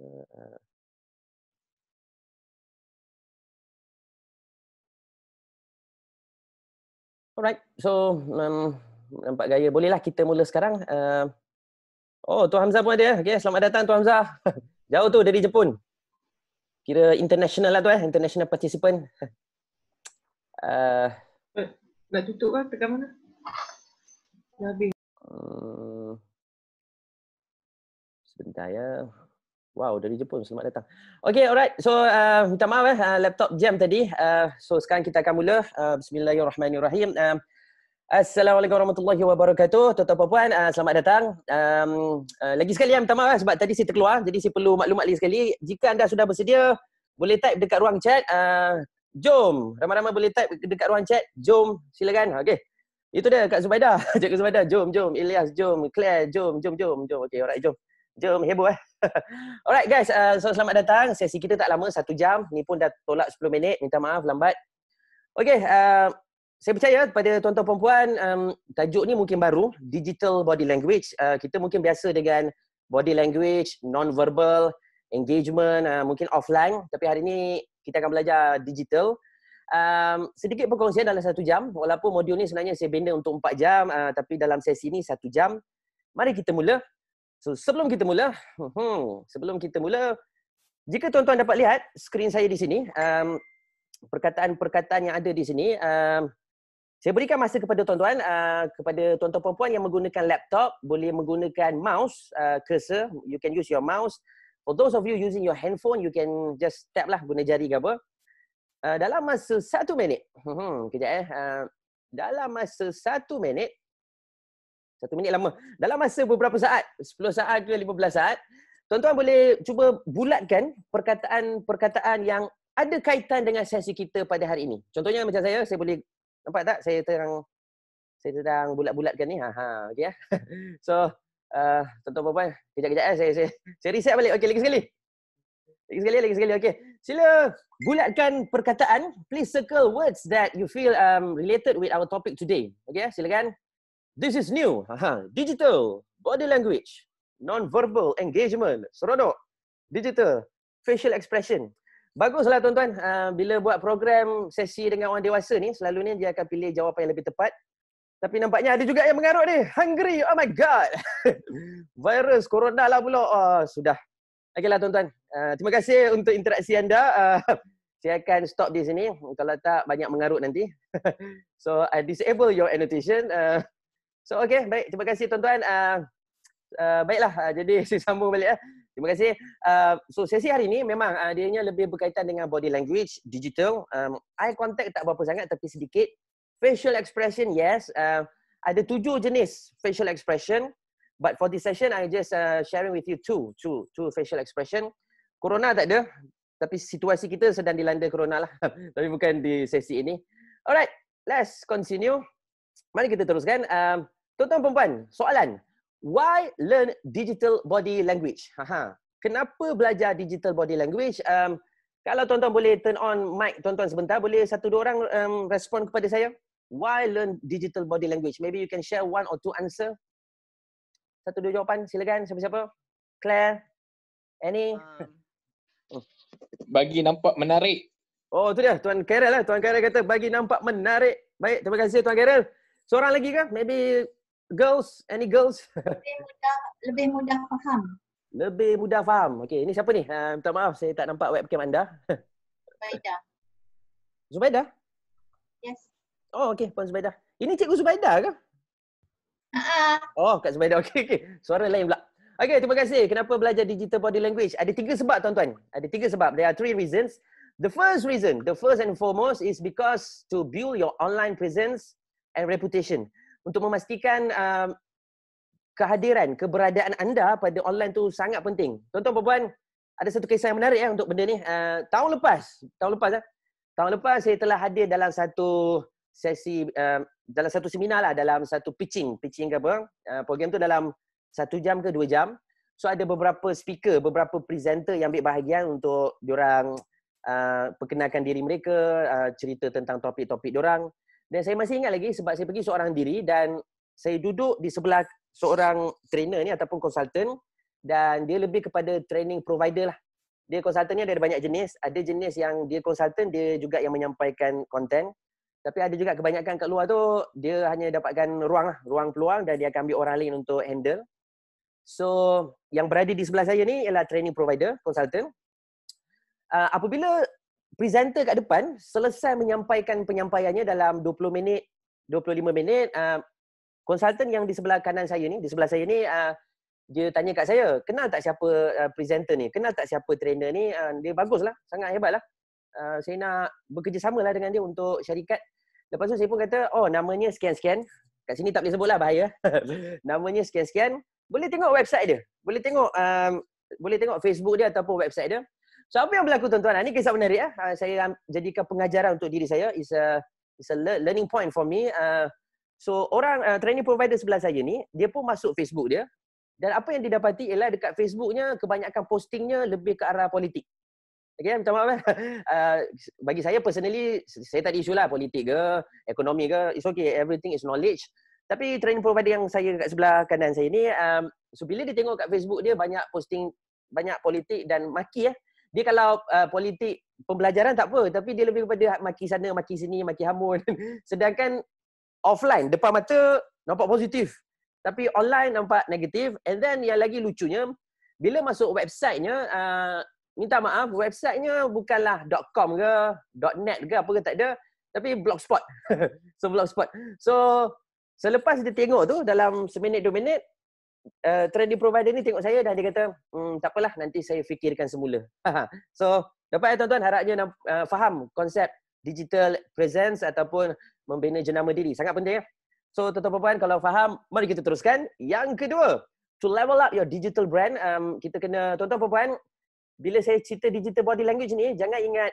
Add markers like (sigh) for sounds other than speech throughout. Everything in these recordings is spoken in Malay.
uh, uh. Alright, so um, nampak gaya. Bolehlah kita mula sekarang. Uh, oh, Tuan Hamzah pun ada. Okay, selamat datang Tuan Hamzah. (laughs) Jauh tu dari Jepun. Kira international lah tu eh, international participant. (laughs) uh, Nak tutup kah? Tekan mana? Dah habis. Um, sebentar ya. Uh. Wow, dari Jepun. Selamat datang. Okay, alright. So, uh, minta maaf eh. Uh, laptop jam tadi. Uh, so, sekarang kita akan mula. Uh, Bismillahirrahmanirrahim. Uh, Assalamualaikum warahmatullahi wabarakatuh. Tuan-tuan puan-puan, uh, selamat datang. Um, uh, lagi sekali, eh, minta maaf eh, sebab tadi saya terkeluar. Jadi, saya perlu maklumat lagi sekali. Jika anda sudah bersedia, boleh type dekat ruang chat. Uh, jom. Ramai-ramai boleh type dekat ruang chat. Jom. Silakan. Okay. Itu dia Kak Zubaidah. (laughs) Cikgu Zubaidah, jom, jom. Ilyas, jom. Claire, jom, jom, jom. jom. Okay, alright, jom. Jom heboh eh. (laughs) Alright guys, uh, so selamat datang. Sesi kita tak lama, satu jam. Ni pun dah tolak 10 minit. Minta maaf, lambat. Okay, uh, saya percaya kepada tuan-tuan perempuan, um, tajuk ni mungkin baru. Digital body language. Uh, kita mungkin biasa dengan body language, non-verbal, engagement, uh, mungkin offline. Tapi hari ni kita akan belajar digital. Um, sedikit perkongsian dalam satu jam. Walaupun modul ni sebenarnya saya benda untuk empat jam. Uh, tapi dalam sesi ni satu jam. Mari kita mula. So sebelum kita mula, hmm, hmm, sebelum kita mula, jika tuan-tuan dapat lihat skrin saya di sini, um, perkataan-perkataan yang ada di sini, um, saya berikan masa kepada tuan-tuan, uh, kepada tuan-tuan perempuan yang menggunakan laptop, boleh menggunakan mouse, uh, cursor, you can use your mouse. For those of you using your handphone, you can just tap lah guna jari ke apa. Uh, dalam masa satu minit, hmm, hmm kejap eh. dalam masa satu minit, satu minit lama. Dalam masa beberapa saat, 10 saat ke 15 saat, tuan-tuan boleh cuba bulatkan perkataan-perkataan yang ada kaitan dengan sesi kita pada hari ini. Contohnya macam saya, saya boleh nampak tak saya terang saya terang bulat-bulatkan ni. Ha ha okey ya. (laughs) So uh, tuan-tuan puan kejap-kejap eh saya saya, saya reset balik. Okey lagi sekali. Lagi sekali, lagi sekali. Okey. Sila bulatkan perkataan. Please circle words that you feel um, related with our topic today. Okey, ya, silakan. This is new. Aha. Digital. Body language. Non-verbal engagement. Seronok. Digital. Facial expression. Baguslah tuan-tuan. Uh, bila buat program sesi dengan orang dewasa ni, selalu ni dia akan pilih jawapan yang lebih tepat. Tapi nampaknya ada juga yang mengarut ni. Hungry. Oh my God. (laughs) Virus. Corona lah pula. Oh, sudah. Okeylah tuan-tuan. Uh, terima kasih untuk interaksi anda. Uh, (laughs) saya akan stop di sini. Kalau tak, banyak mengarut nanti. (laughs) so, I disable your annotation. Uh, So okay, baik. Terima kasih tuan-tuan. Uh, uh, baiklah, uh, jadi (laughs) saya sambung balik. Uh. Terima kasih. Uh, so sesi hari ini memang uh, dia lebih berkaitan dengan body language, digital. Um, eye contact tak berapa sangat tapi sedikit. Facial expression, yes. Uh, ada tujuh jenis facial expression. But for this session, I just uh, sharing with you two, two, two facial expression. Corona tak ada. Tapi situasi kita sedang dilanda corona lah. (laughs) tapi bukan di sesi ini. Alright, let's continue mari kita teruskan. Um, tuan-tuan perempuan, soalan. Why learn digital body language? Haha. Kenapa belajar digital body language? Um, kalau tuan-tuan boleh turn on mic tuan-tuan sebentar, boleh satu dua orang um, respon kepada saya? Why learn digital body language? Maybe you can share one or two answer. Satu dua jawapan, silakan siapa-siapa. Claire, any? Oh. Bagi nampak menarik. Oh, tu dia. Tuan Carol lah. Tuan Carol kata bagi nampak menarik. Baik, terima kasih Tuan Carol. Seorang lagi ke? Maybe girls? Any girls? (laughs) Lebih mudah, lebih mudah faham. Lebih mudah faham. Okay, ini siapa ni? Uh, minta maaf, saya tak nampak webcam anda. (laughs) Zubaida. Zubaida? Yes. Oh, okay. Puan Zubaida. Ini Cikgu Zubaida ke? Ha. Uh-huh. Ah, ah. Oh, Kak Zubaida. (laughs) Okay, okay. Suara lain pula. Okay, terima kasih. Kenapa belajar digital body language? Ada tiga sebab, tuan-tuan. Ada tiga sebab. There are three reasons. The first reason, the first and foremost is because to build your online presence, and reputation untuk memastikan um, kehadiran keberadaan anda pada online tu sangat penting. Tuan-tuan puan ada satu kisah yang menarik ya untuk benda ni. Uh, tahun lepas, tahun lepas lah. Tahun lepas saya telah hadir dalam satu sesi uh, dalam satu seminar lah dalam satu pitching, pitching ke apa? Uh, program tu dalam satu jam ke dua jam. So ada beberapa speaker, beberapa presenter yang ambil bahagian untuk diorang uh, perkenalkan diri mereka, uh, cerita tentang topik-topik diorang. orang. Dan saya masih ingat lagi sebab saya pergi seorang diri dan saya duduk di sebelah seorang trainer ni ataupun konsultan dan dia lebih kepada training provider lah. Dia konsultan ni ada banyak jenis. Ada jenis yang dia konsultan, dia juga yang menyampaikan konten. Tapi ada juga kebanyakan kat luar tu, dia hanya dapatkan ruang lah. Ruang peluang dan dia akan ambil orang lain untuk handle. So, yang berada di sebelah saya ni ialah training provider, konsultan. Uh, ah, apabila presenter kat depan selesai menyampaikan penyampaiannya dalam 20 minit 25 minit ah, konsultan yang di sebelah kanan saya ni di sebelah saya ni uh, dia tanya kat saya kenal tak siapa uh, presenter ni kenal tak siapa trainer ni uh, dia lah, sangat hebatlah uh, saya nak bekerjasama lah dengan dia untuk syarikat lepas tu saya pun kata oh namanya scan scan. kat sini tak boleh lah, bahaya (laughs) namanya scan scan. boleh tengok website dia boleh tengok um, boleh tengok Facebook dia ataupun website dia So apa yang berlaku tuan-tuan? Ini kisah menarik. Eh? Ah, saya jadikan pengajaran untuk diri saya. It's a, it's a learning point for me. Uh, so orang uh, training provider sebelah saya ni, dia pun masuk Facebook dia. Dan apa yang didapati ialah dekat Facebooknya, kebanyakan postingnya lebih ke arah politik. Okay, macam maaf. Uh, (laughs) bagi saya personally, saya tak ada isu lah politik ke, ekonomi ke. It's okay, everything is knowledge. Tapi training provider yang saya dekat sebelah kanan saya ni, um, so bila dia tengok kat Facebook dia, banyak posting banyak politik dan maki eh dia kalau uh, politik pembelajaran tak apa tapi dia lebih kepada maki sana maki sini maki hamun (laughs) sedangkan offline depan mata nampak positif tapi online nampak negatif and then yang lagi lucunya bila masuk websitenya uh, minta maaf websitenya bukanlah .com ke .net ke apa ke tak ada tapi blogspot (laughs) so blogspot so selepas dia tengok tu dalam seminit dua minit Eh, trading provider ni tengok saya dah dia kata, hmm, tak apalah nanti saya fikirkan semula. (laughs) so, dapat ya tuan-tuan harapnya uh, faham konsep digital presence ataupun membina jenama diri. Sangat penting ya. So, tuan-tuan perempuan kalau faham, mari kita teruskan. Yang kedua, to level up your digital brand, um, kita kena, tuan-tuan perempuan, bila saya cerita digital body language ni, jangan ingat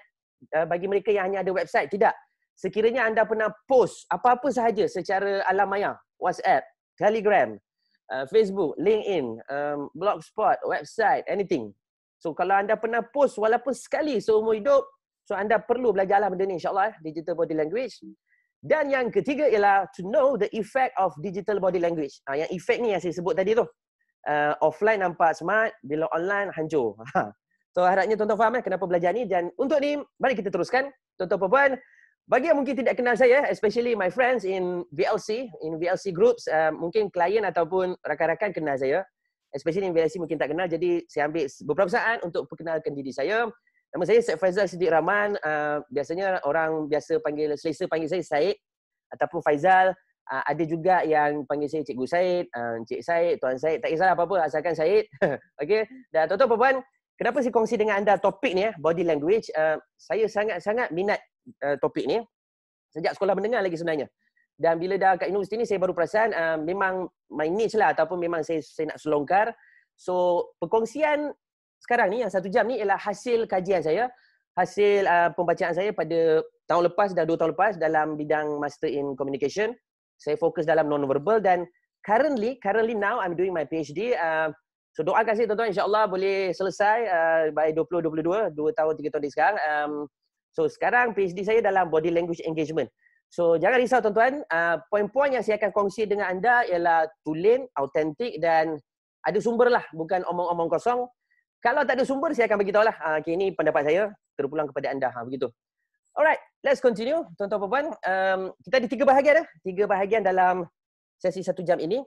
uh, bagi mereka yang hanya ada website. Tidak. Sekiranya anda pernah post apa-apa sahaja secara alam maya, WhatsApp, Telegram, Uh, Facebook, LinkedIn, um, Blogspot, website, anything. So kalau anda pernah post walaupun sekali seumur hidup, so anda perlu belajarlah benda ni insyaAllah, eh, digital body language. Dan yang ketiga ialah to know the effect of digital body language. Uh, yang effect ni yang saya sebut tadi tu. Uh, offline nampak smart, bila online hancur. (laughs) Ha. so harapnya tuan-tuan faham eh, kenapa belajar ni. Dan untuk ni, mari kita teruskan. Tuan-tuan perempuan, -tuan, bagi yang mungkin tidak kenal saya, especially my friends in VLC, in VLC groups, uh, mungkin klien ataupun rakan-rakan kenal saya. Especially in VLC mungkin tak kenal, jadi saya ambil beberapa saat untuk perkenalkan diri saya. Nama saya Syed Faizal Siddiq Rahman. Uh, biasanya orang biasa panggil, selesa panggil saya Syed ataupun Faizal. Uh, ada juga yang panggil saya Cikgu Syed, Encik uh, Cik Syed, Tuan Syed. Tak kisahlah apa-apa, asalkan Syed. (laughs) okay. Dan tuan-tuan, puan kenapa saya kongsi dengan anda topik ni, eh, body language. Uh, saya sangat-sangat minat Eh, topik ni sejak sekolah mendengar lagi sebenarnya. Dan bila dah kat universiti ni saya baru perasan uh, memang my niche lah ataupun memang saya saya nak selongkar. So perkongsian sekarang ni yang satu jam ni ialah hasil kajian saya, hasil uh, pembacaan saya pada tahun lepas dan dua tahun lepas dalam bidang Master in Communication. Saya fokus dalam non-verbal dan currently, currently now I'm doing my PhD. Uh, so doakan saya tuan-tuan insyaAllah boleh selesai uh, by 2022, 2 tahun, 3 tahun dari sekarang. Um, So sekarang PhD saya dalam body language engagement. So jangan risau tuan-tuan, uh, poin-poin yang saya akan kongsi dengan anda ialah tulen, autentik dan ada sumber lah, bukan omong-omong kosong. Kalau tak ada sumber, saya akan beritahu lah. Uh, ah, okay, ini pendapat saya, terpulang kepada anda. Ha, begitu. Alright, let's continue. Tuan-tuan perempuan, um, kita ada tiga bahagian dah. Eh. Tiga bahagian dalam sesi satu jam ini.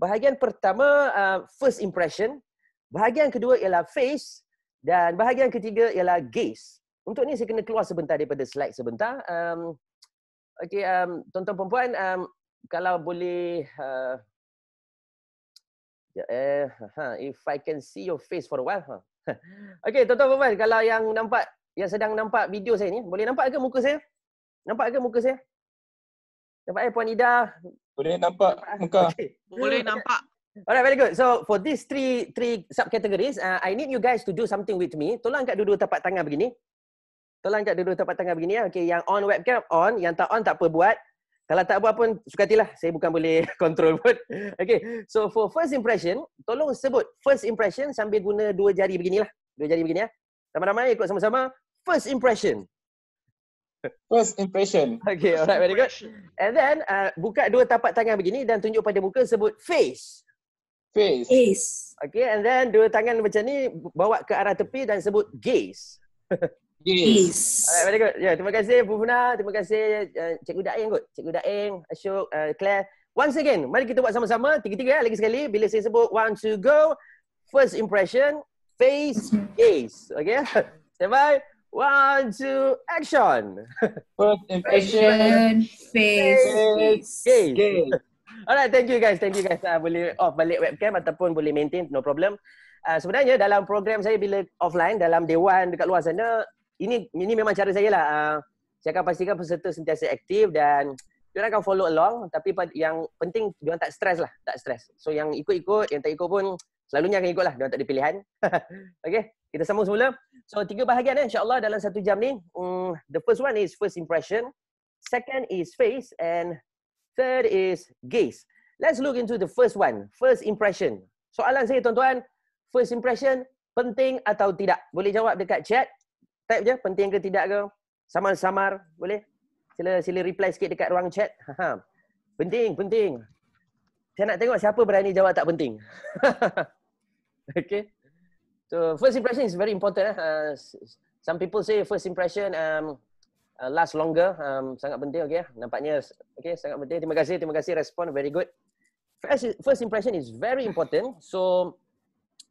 Bahagian pertama, uh, first impression. Bahagian kedua ialah face. Dan bahagian ketiga ialah gaze. Untuk ni saya kena keluar sebentar daripada slide sebentar. Um, okay, um, tuan-tuan perempuan, um, kalau boleh... Uh, eh, huh, ha, if I can see your face for a while. Huh. okay, tonton tuan kalau yang nampak, yang sedang nampak video saya ni, boleh nampak ke muka saya? Nampak ke muka saya? Nampak eh, Puan Ida? Boleh nampak eh? muka. Okay. Boleh nampak. Alright, very good. So for these three three subcategories, uh, I need you guys to do something with me. Tolong angkat dua-dua tapak tangan begini. Tolong angkat dua-dua tapak tangan begini ya. Ah, okay yang on webcam on, yang tak on tak apa buat. Kalau tak buat pun suka sukatilah. Saya bukan boleh (laughs) control pun. okay So for first impression, tolong sebut first impression sambil guna dua jari beginilah. Dua jari begini ya. Ramai-ramai ikut sama-sama. First impression. First impression. Okay, alright, very good. And then, uh, buka dua tapak tangan begini dan tunjuk pada muka sebut face. Face. Face. Okay, and then dua tangan macam ni bawa ke arah tepi dan sebut gaze. (laughs) Peace. Peace. Alright, Ya, yeah, terima kasih Fufuna, terima kasih uh, Cikgu Daeng kot. Cikgu Daeng, Ashok, uh, Claire. Once again, mari kita buat sama-sama. Tiga-tiga eh, lagi sekali. Bila saya sebut one, two, go. First impression, face, gaze. Okay? Stand (laughs) One, two, action. (laughs) First impression, face, face, gaze. (laughs) Alright, thank you guys. Thank you guys. Uh, boleh off balik webcam ataupun boleh maintain, no problem. Uh, sebenarnya dalam program saya bila offline dalam dewan dekat luar sana ini ini memang cara saya lah. Uh, saya akan pastikan peserta sentiasa aktif dan dia akan follow along tapi yang penting dia tak stres lah, tak stres. So yang ikut-ikut, yang tak ikut pun selalunya akan ikut lah, dia tak ada pilihan. (laughs) okay, kita sambung semula. So tiga bahagian eh, insyaAllah dalam satu jam ni. Um, the first one is first impression. Second is face and third is gaze. Let's look into the first one. First impression. Soalan saya tuan-tuan, first impression penting atau tidak? Boleh jawab dekat chat type je penting ke tidak ke samar-samar boleh sila sila reply sikit dekat ruang chat ha penting penting saya nak tengok siapa berani jawab tak penting (laughs) okay so first impression is very important eh uh, some people say first impression um uh, last longer um sangat penting okay eh. nampaknya okay sangat penting terima kasih terima kasih respond very good first first impression is very important so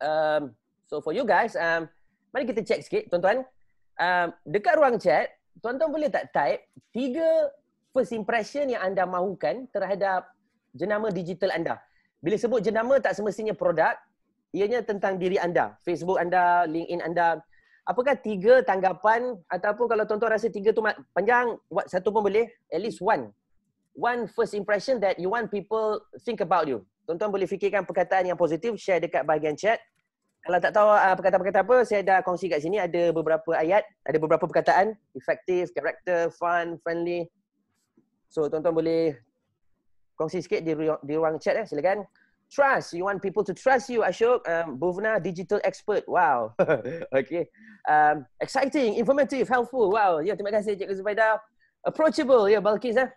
um so for you guys um mari kita check sikit tuan-tuan Um, dekat ruang chat, tuan-tuan boleh tak type tiga first impression yang anda mahukan terhadap jenama digital anda. Bila sebut jenama tak semestinya produk, ianya tentang diri anda, Facebook anda, LinkedIn anda. Apakah tiga tanggapan ataupun kalau tuan-tuan rasa tiga tu panjang, satu pun boleh, at least one. One first impression that you want people think about you. Tuan-tuan boleh fikirkan perkataan yang positif, share dekat bahagian chat kalau tak tahu uh, perkataan-perkataan apa, saya dah kongsi kat sini ada beberapa ayat, ada beberapa perkataan. Effective, character, fun, friendly. So, tuan-tuan boleh kongsi sikit di, ruang, di ruang chat eh, silakan. Trust, you want people to trust you, Ashok. Um, Bhuvna, digital expert. Wow. (laughs) okay. Um, exciting, informative, helpful. Wow. yeah, terima kasih Encik Zubaida. Approachable, ya, yeah, Balkis eh.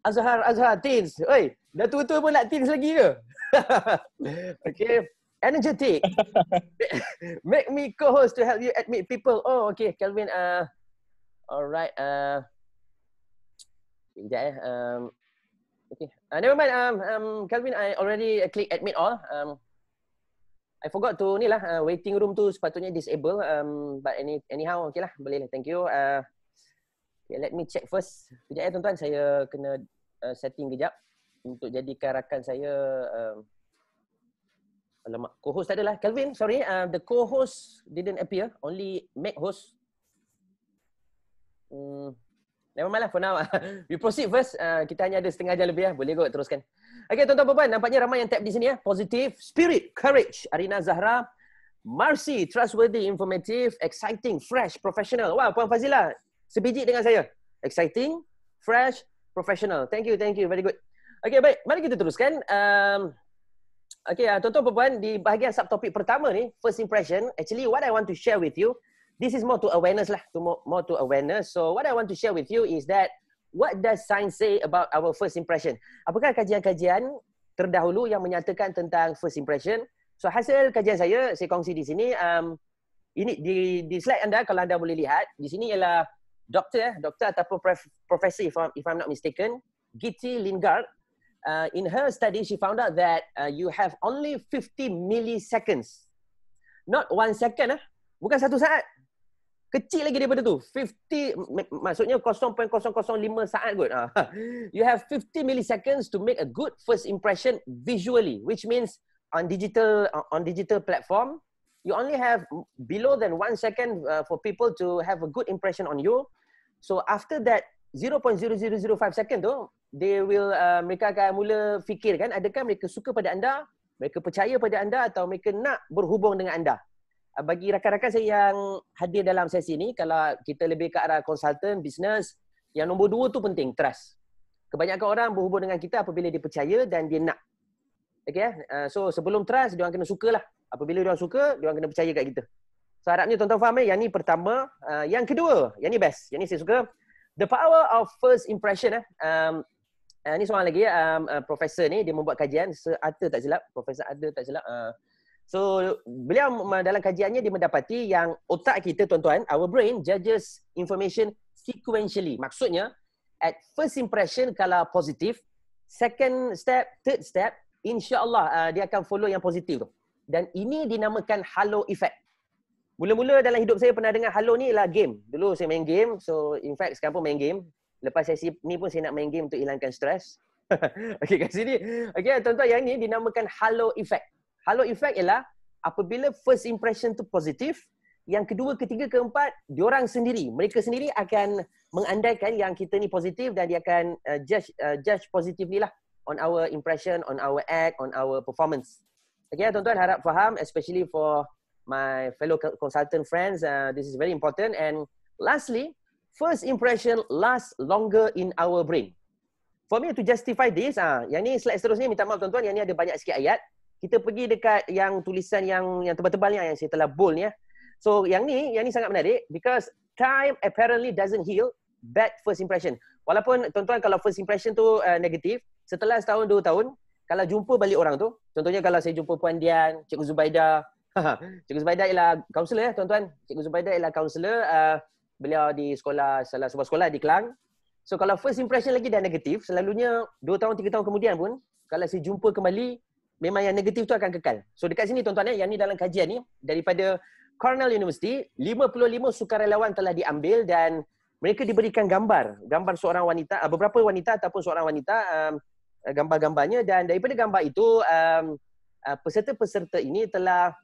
Azhar, Azhar, teens. Oi, dah tua-tua pun nak teens lagi ke? (laughs) okay energetic. (laughs) Make me co-host to help you admit people. Oh, okay, Kelvin. Uh, alright. Uh, yeah. Um, okay. Uh, never mind. Um, um, Kelvin, I already click admit all. Um, I forgot to ni lah. Uh, waiting room tu sepatutnya disable. Um, but any anyhow, okay lah. Boleh lah. Thank you. Uh, okay, let me check first. Kejap ya, tuan-tuan. Saya kena uh, setting kejap untuk jadikan rakan saya um, Alamak, co-host tak adalah. Kelvin, sorry. Uh, the co-host didn't appear. Only make host. Hmm. Never mind lah for now. (laughs) We proceed first. Uh, kita hanya ada setengah jam lebih. Ya. Boleh kot teruskan. Okay, tuan-tuan perempuan. Nampaknya ramai yang tap di sini. Ya. Positive. Spirit. Courage. Arina Zahra. Marcy. Trustworthy. Informative. Exciting. Fresh. Professional. wow Puan Fazila. Sebiji dengan saya. Exciting. Fresh. Professional. Thank you. Thank you. Very good. Okay, baik. Mari kita teruskan. Um, Okay, uh, tuan-tuan perempuan, di bahagian subtopik pertama ni, first impression, actually what I want to share with you, this is more to awareness lah, to more, more to awareness. So what I want to share with you is that, what does science say about our first impression? Apakah kajian-kajian terdahulu yang menyatakan tentang first impression? So hasil kajian saya, saya kongsi di sini, um, ini di, di slide anda kalau anda boleh lihat, di sini ialah doktor, eh, doktor ataupun prof, profesor if I'm, if I'm not mistaken, Gitti Lingard, uh, in her study, she found out that uh, you have only 50 milliseconds. Not one second. Eh? Bukan satu saat. Kecil lagi daripada tu. 50, maksudnya 0.005 saat kot. Ah, (laughs) you have 50 milliseconds to make a good first impression visually, which means on digital on digital platform, you only have below than one second uh, for people to have a good impression on you. So after that 0.0005 second tu they will uh, mereka akan mula fikirkan adakah mereka suka pada anda mereka percaya pada anda atau mereka nak berhubung dengan anda ah, bagi rakan-rakan saya yang hadir dalam sesi ni kalau kita lebih ke arah consultant business yang nombor dua tu penting trust kebanyakan orang berhubung dengan kita apabila dia percaya dan dia nak okey uh, eh? ah, so sebelum trust dia orang kena sukalah apabila dia orang suka dia orang kena percaya kat kita so harapnya tuan-tuan faham eh yang ni pertama uh, yang kedua yang ni best yang ni saya suka The power of first impression. Eh. Um, uh, ni seorang lagi, eh, um, uh, profesor ni, dia membuat kajian. Arthur tak silap, profesor Arthur tak silap. Uh, so, beliau dalam kajiannya, dia mendapati yang otak kita, tuan-tuan, our brain judges information sequentially. Maksudnya, at first impression, kalau positif, second step, third step, insyaAllah uh, dia akan follow yang positif tu. Dan ini dinamakan halo effect. Mula-mula dalam hidup saya pernah dengar Halo ni lah game. Dulu saya main game. So in fact sekarang pun main game. Lepas sesi ni pun saya nak main game untuk hilangkan stres. (laughs) okay kat sini. Okay tuan-tuan yang ni dinamakan Halo Effect. Halo Effect ialah apabila first impression tu positif. Yang kedua, ketiga, keempat, diorang sendiri. Mereka sendiri akan mengandaikan yang kita ni positif dan dia akan uh, judge, uh, judge positif ni lah on our impression, on our act, on our performance. Okay, tuan-tuan harap faham, especially for my fellow consultant friends. Uh, this is very important. And lastly, first impression lasts longer in our brain. For me to justify this, ah, uh, yang ni slide seterusnya, minta maaf tuan-tuan, yang ni ada banyak sikit ayat. Kita pergi dekat yang tulisan yang yang tebal-tebal ni, ah, yang saya telah bold ni. Ya. So, yang ni, yang ni sangat menarik because time apparently doesn't heal bad first impression. Walaupun tuan-tuan kalau first impression tu uh, negatif, setelah setahun, dua tahun, kalau jumpa balik orang tu, contohnya kalau saya jumpa Puan Dian, Cikgu Zubaidah, (laughs) Cikgu Zubaidah ialah kaunselor ya eh, tuan-tuan. Cikgu Zubaidah ialah kaunselor uh, beliau di sekolah salah sebuah sekolah di Kelang. So kalau first impression lagi dah negatif, selalunya 2 tahun 3 tahun kemudian pun kalau saya jumpa kembali memang yang negatif tu akan kekal. So dekat sini tuan-tuan ya, yang ni dalam kajian ni daripada Cornell University, 55 sukarelawan telah diambil dan mereka diberikan gambar, gambar seorang wanita, uh, beberapa wanita ataupun seorang wanita um, gambar-gambarnya dan daripada gambar itu um, uh, peserta-peserta ini telah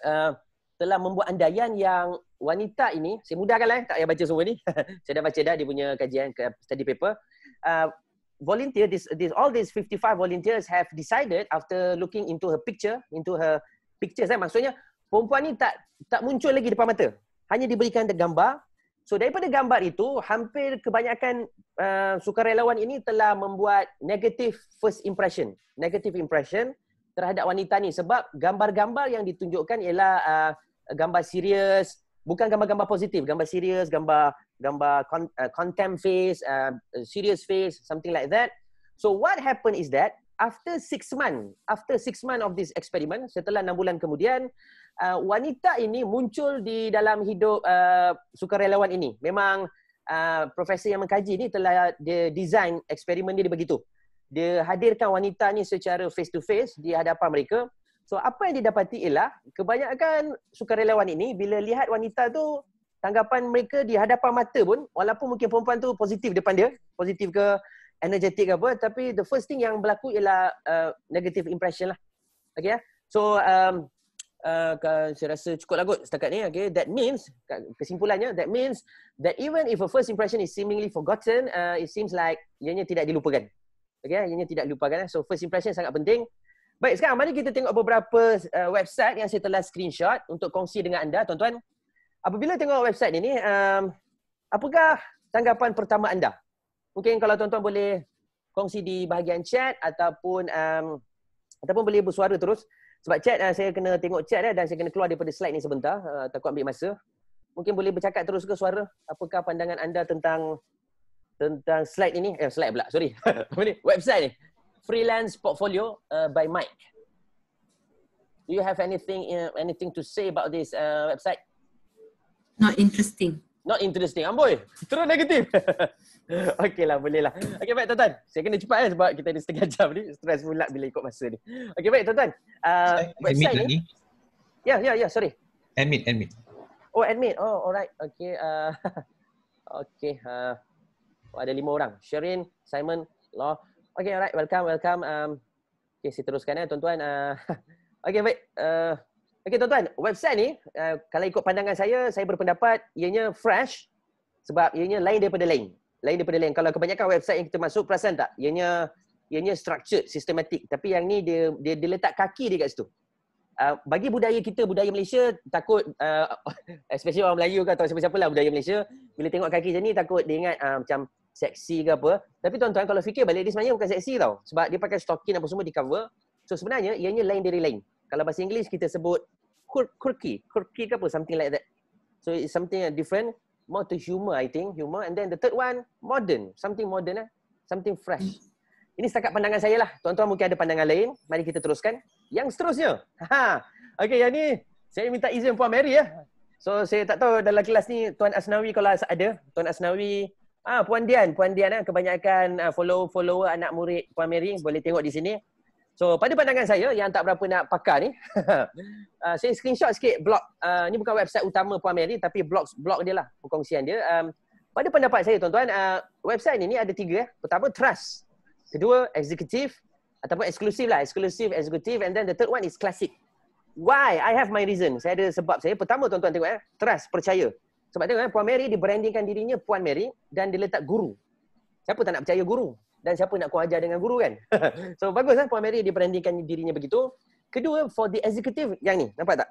Uh, telah membuat andaian yang wanita ini, saya kan lah eh, tak payah baca semua ni. (laughs) saya dah baca dah dia punya kajian study paper. Uh, volunteer this, this all these 55 volunteers have decided after looking into her picture, into her pictures eh maksudnya perempuan ni tak tak muncul lagi depan mata. Hanya diberikan gambar. So daripada gambar itu hampir kebanyakan uh, sukarelawan ini telah membuat negative first impression, negative impression terhadap wanita ni sebab gambar-gambar yang ditunjukkan ialah uh, gambar serius bukan gambar-gambar positif gambar serius gambar gambar con- uh, contempt face uh, serious face something like that so what happened is that after 6 month after 6 month of this experiment setelah 6 bulan kemudian uh, wanita ini muncul di dalam hidup uh, sukarelawan ini memang uh, profesor yang mengkaji ni telah dia design eksperimen dia begitu dia hadirkan wanita ni secara face to face di hadapan mereka. So apa yang didapati ialah kebanyakan sukarelawan ini bila lihat wanita tu tanggapan mereka di hadapan mata pun walaupun mungkin perempuan tu positif depan dia, positif ke energetik ke apa tapi the first thing yang berlaku ialah uh, negative impression lah. Okay ya. So um, uh, saya rasa cukup lah kot setakat ni. Okay. That means, kesimpulannya, that means that even if a first impression is seemingly forgotten, uh, it seems like ianya tidak dilupakan. Okay, ini tidak lupakan. Eh. So first impression sangat penting. Baik, sekarang mari kita tengok beberapa eh, website yang saya telah screenshot untuk kongsi dengan anda, tuan-tuan. Apabila tengok website ini, apakah tanggapan pertama anda? Mungkin kalau tuan-tuan boleh kongsi di bahagian chat ataupun um, ataupun boleh bersuara terus. Sebab chat, eh, saya kena tengok chat dan saya kena keluar daripada slide ini sebentar. Uh, takut ambil masa. Mungkin boleh bercakap terus ke suara. Apakah pandangan anda tentang tentang slide ini eh slide pula sorry (laughs) apa ni website ni freelance portfolio uh, by mike do you have anything uh, anything to say about this uh, website not interesting not interesting amboi terus negatif (laughs) Okay lah, boleh lah. Okey baik tuan-tuan. Saya kena cepat eh sebab kita ada setengah jam ni. Stres pula bila ikut masa ni. Okey baik tuan-tuan. Uh, saya admit lagi. Ya, ya, ya. Sorry. Admit, admit. Oh, admit. Oh, alright. Okey. Uh, (laughs) Okey. Uh, Oh, ada lima orang. Sherin, Simon, Lo. Okay, alright. Welcome, welcome. Um, okay, si teruskan ya, tuan-tuan. Uh, (laughs) okay, baik. Uh, okay, tuan-tuan. Website ni, uh, kalau ikut pandangan saya, saya berpendapat ianya fresh sebab ianya lain daripada lain. Lain daripada lain. Kalau kebanyakan website yang kita masuk, perasan tak? Ianya ianya structured, sistematik. Tapi yang ni, dia, dia, dia letak kaki dia kat situ. Uh, bagi budaya kita, budaya Malaysia, takut uh, (laughs) especially orang Melayu ke atau siapa-siapa lah budaya Malaysia bila tengok kaki macam ni, takut dia ingat uh, macam seksi ke apa. Tapi tuan-tuan kalau fikir balik dia sebenarnya bukan seksi tau. Sebab dia pakai stocking apa semua di cover. So sebenarnya ianya lain dari lain. Kalau bahasa Inggeris kita sebut quirky. Quirky ke apa? Something like that. So it's something different. More to humor I think. Humor. And then the third one, modern. Something modern lah. Something fresh. Ini setakat pandangan saya lah. Tuan-tuan mungkin ada pandangan lain. Mari kita teruskan. Yang seterusnya. Ha. Okay yang ni saya minta izin Puan Mary ya. So saya tak tahu dalam kelas ni Tuan Asnawi kalau ada. Tuan Asnawi Ah Puan Dian, Puan Dian kan kebanyakan ah, follow follower anak murid Puan Mary boleh tengok di sini. So pada pandangan saya yang tak berapa nak pakar ni, uh, (laughs) saya screenshot sikit blog, uh, ni bukan website utama Puan Mary tapi blog, blog dia lah, perkongsian dia. Um, pada pendapat saya tuan-tuan, uh, website ni, ni ada tiga. Eh. Pertama, trust. Kedua, executive. Ataupun eksklusif lah. Eksklusif, executive. And then the third one is classic. Why? I have my reason. Saya ada sebab saya. Pertama tuan-tuan tengok eh. Trust, percaya. Sebab tengok kan Puan Mary dibrandingkan dirinya Puan Mary dan dia letak guru. Siapa tak nak percaya guru? Dan siapa nak kuajar dengan guru kan? (laughs) so bagus kan Puan Mary dibrandingkan dirinya begitu. Kedua, for the executive yang ni, nampak tak?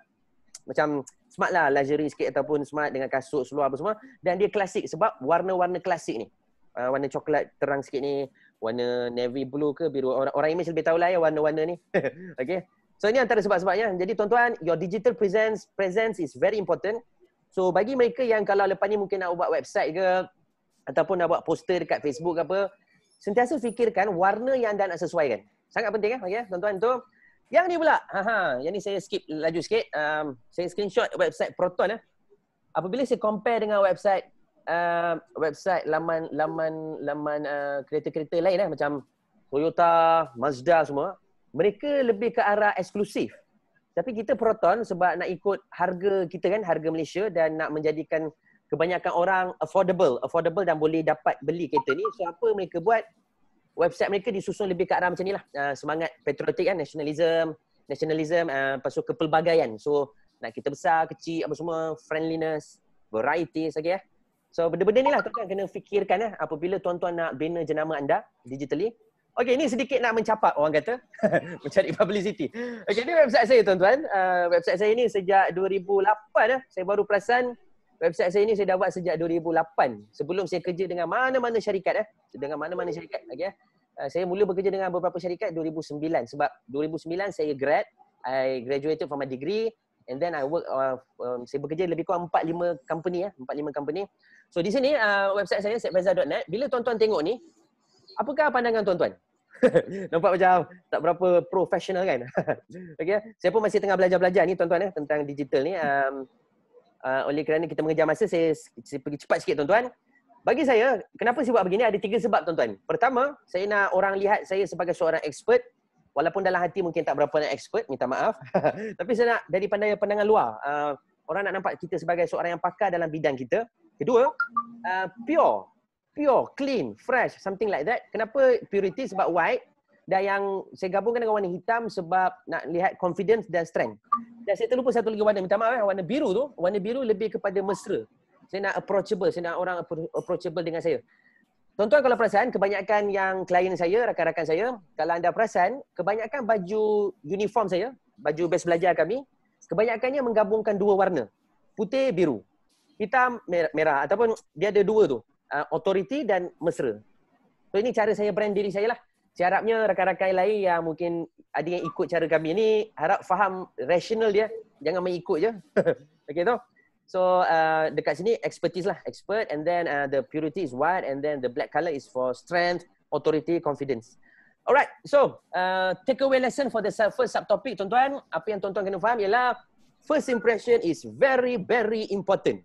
Macam smart lah, luxury sikit ataupun smart dengan kasut seluar apa semua. Dan dia klasik sebab warna-warna klasik ni. Uh, warna coklat terang sikit ni, warna navy blue ke biru. Orang, orang image lebih lah ya warna-warna ni. (laughs) okay. So ini antara sebab-sebabnya. Jadi tuan-tuan, your digital presence presence is very important. So bagi mereka yang kalau lepas ni mungkin nak buat website ke ataupun nak buat poster dekat Facebook ke apa, sentiasa fikirkan warna yang anda nak sesuaikan. Sangat penting kan? Eh, okay, eh, tuan-tuan tu. Yang ni pula, haha, yang ni saya skip laju sikit. Um, saya screenshot website Proton. Eh. Apabila saya compare dengan website uh, website laman laman laman uh, kereta-kereta lain eh, macam Toyota, Mazda semua, mereka lebih ke arah eksklusif. Tapi kita proton sebab nak ikut harga kita kan, harga Malaysia dan nak menjadikan kebanyakan orang affordable, affordable dan boleh dapat beli kereta ni. So apa mereka buat? Website mereka disusun lebih ke arah macam ni lah. Uh, semangat patriotik kan, nationalism, nationalism, uh, ah, lepas tu kepelbagaian. So nak kita besar, kecil, apa semua, friendliness, varieties, okay eh. So benda-benda ni lah tuan-tuan kena fikirkan eh apabila tuan-tuan nak bina jenama anda digitally. Okay, ini sedikit nak mencapat orang kata (laughs) mencari publicity. Okay, ini website saya tuan-tuan. Uh, website saya ini sejak 2008 eh. Saya baru perasan website saya ini saya dah buat sejak 2008. Sebelum saya kerja dengan mana-mana syarikat eh. Dengan mana-mana syarikat. Okay, eh. Uh, saya mula bekerja dengan beberapa syarikat 2009 sebab 2009 saya grad, I graduated from my degree and then I work uh, um, saya bekerja lebih kurang 4 5 company ya, eh. 4 5 company. So di sini uh, website saya setvisa.net. Bila tuan-tuan tengok ni, apakah pandangan tuan-tuan? (laughs) Nampak macam tak berapa profesional kan? (laughs) okay, saya pun masih tengah belajar-belajar ni tuan-tuan eh, tentang digital ni. Um, uh, oleh kerana kita mengejar masa, saya, saya pergi cepat sikit tuan-tuan. Bagi saya, kenapa saya buat begini? Ada tiga sebab tuan-tuan. Pertama, saya nak orang lihat saya sebagai seorang expert. Walaupun dalam hati mungkin tak berapa nak expert, minta maaf. (laughs) Tapi saya nak dari pandangan, pandangan luar. Uh, orang nak nampak kita sebagai seorang yang pakar dalam bidang kita. Kedua, uh, pure pure, clean, fresh, something like that. Kenapa purity? Sebab white. Dan yang saya gabungkan dengan warna hitam sebab nak lihat confidence dan strength. Dan saya terlupa satu lagi warna, minta maaf eh, warna biru tu. Warna biru lebih kepada mesra. Saya nak approachable, saya nak orang approachable dengan saya. Tuan-tuan kalau perasan, kebanyakan yang klien saya, rakan-rakan saya, kalau anda perasan, kebanyakan baju uniform saya, baju best belajar kami, kebanyakannya menggabungkan dua warna. Putih, biru. Hitam, merah. Ataupun dia ada dua tu uh, authority dan mesra. So ini cara saya brand diri saya lah. Saya harapnya rakan-rakan lain yang mungkin ada yang ikut cara kami ni harap faham rational dia. Jangan main ikut je. (laughs) okay tu. So uh, dekat sini expertise lah. Expert and then uh, the purity is white and then the black color is for strength, authority, confidence. Alright, so uh, take away lesson for the first subtopic tuan-tuan. Apa yang tuan-tuan kena faham ialah first impression is very, very important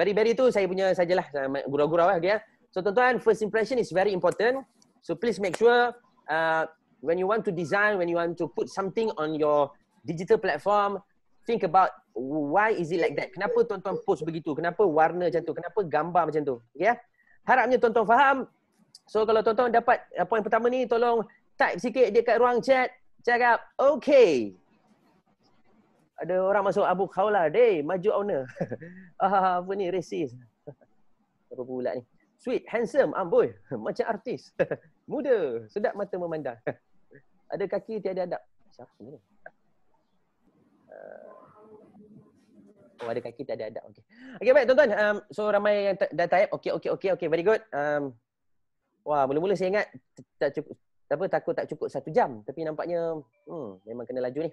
very very tu saya punya sajalah gurau-gurau lah okay, ya. so tuan-tuan first impression is very important so please make sure uh, when you want to design when you want to put something on your digital platform think about why is it like that kenapa tuan-tuan post begitu kenapa warna macam tu kenapa gambar macam tu okay, ya harapnya tuan-tuan faham so kalau tuan-tuan dapat uh, poin pertama ni tolong type sikit dia dekat ruang chat cakap okay ada orang masuk Abu Khawla, dey, maju owner. (laughs) ah, apa ni, resis. (laughs) Apa pula ni? Sweet, handsome, amboi. (laughs) Macam artis. Muda, sedap mata memandang. ada kaki, tiada adab. Siapa ni? Ah. oh, ada kaki, tiada adab. Okay, okay baik tuan-tuan. Um, so, ramai yang t- dah type. Okay, okay, okay, okay. Very good. Um, wah, mula-mula saya ingat tak cukup. Apa, takut tak cukup satu jam. Tapi nampaknya hmm, memang kena laju ni.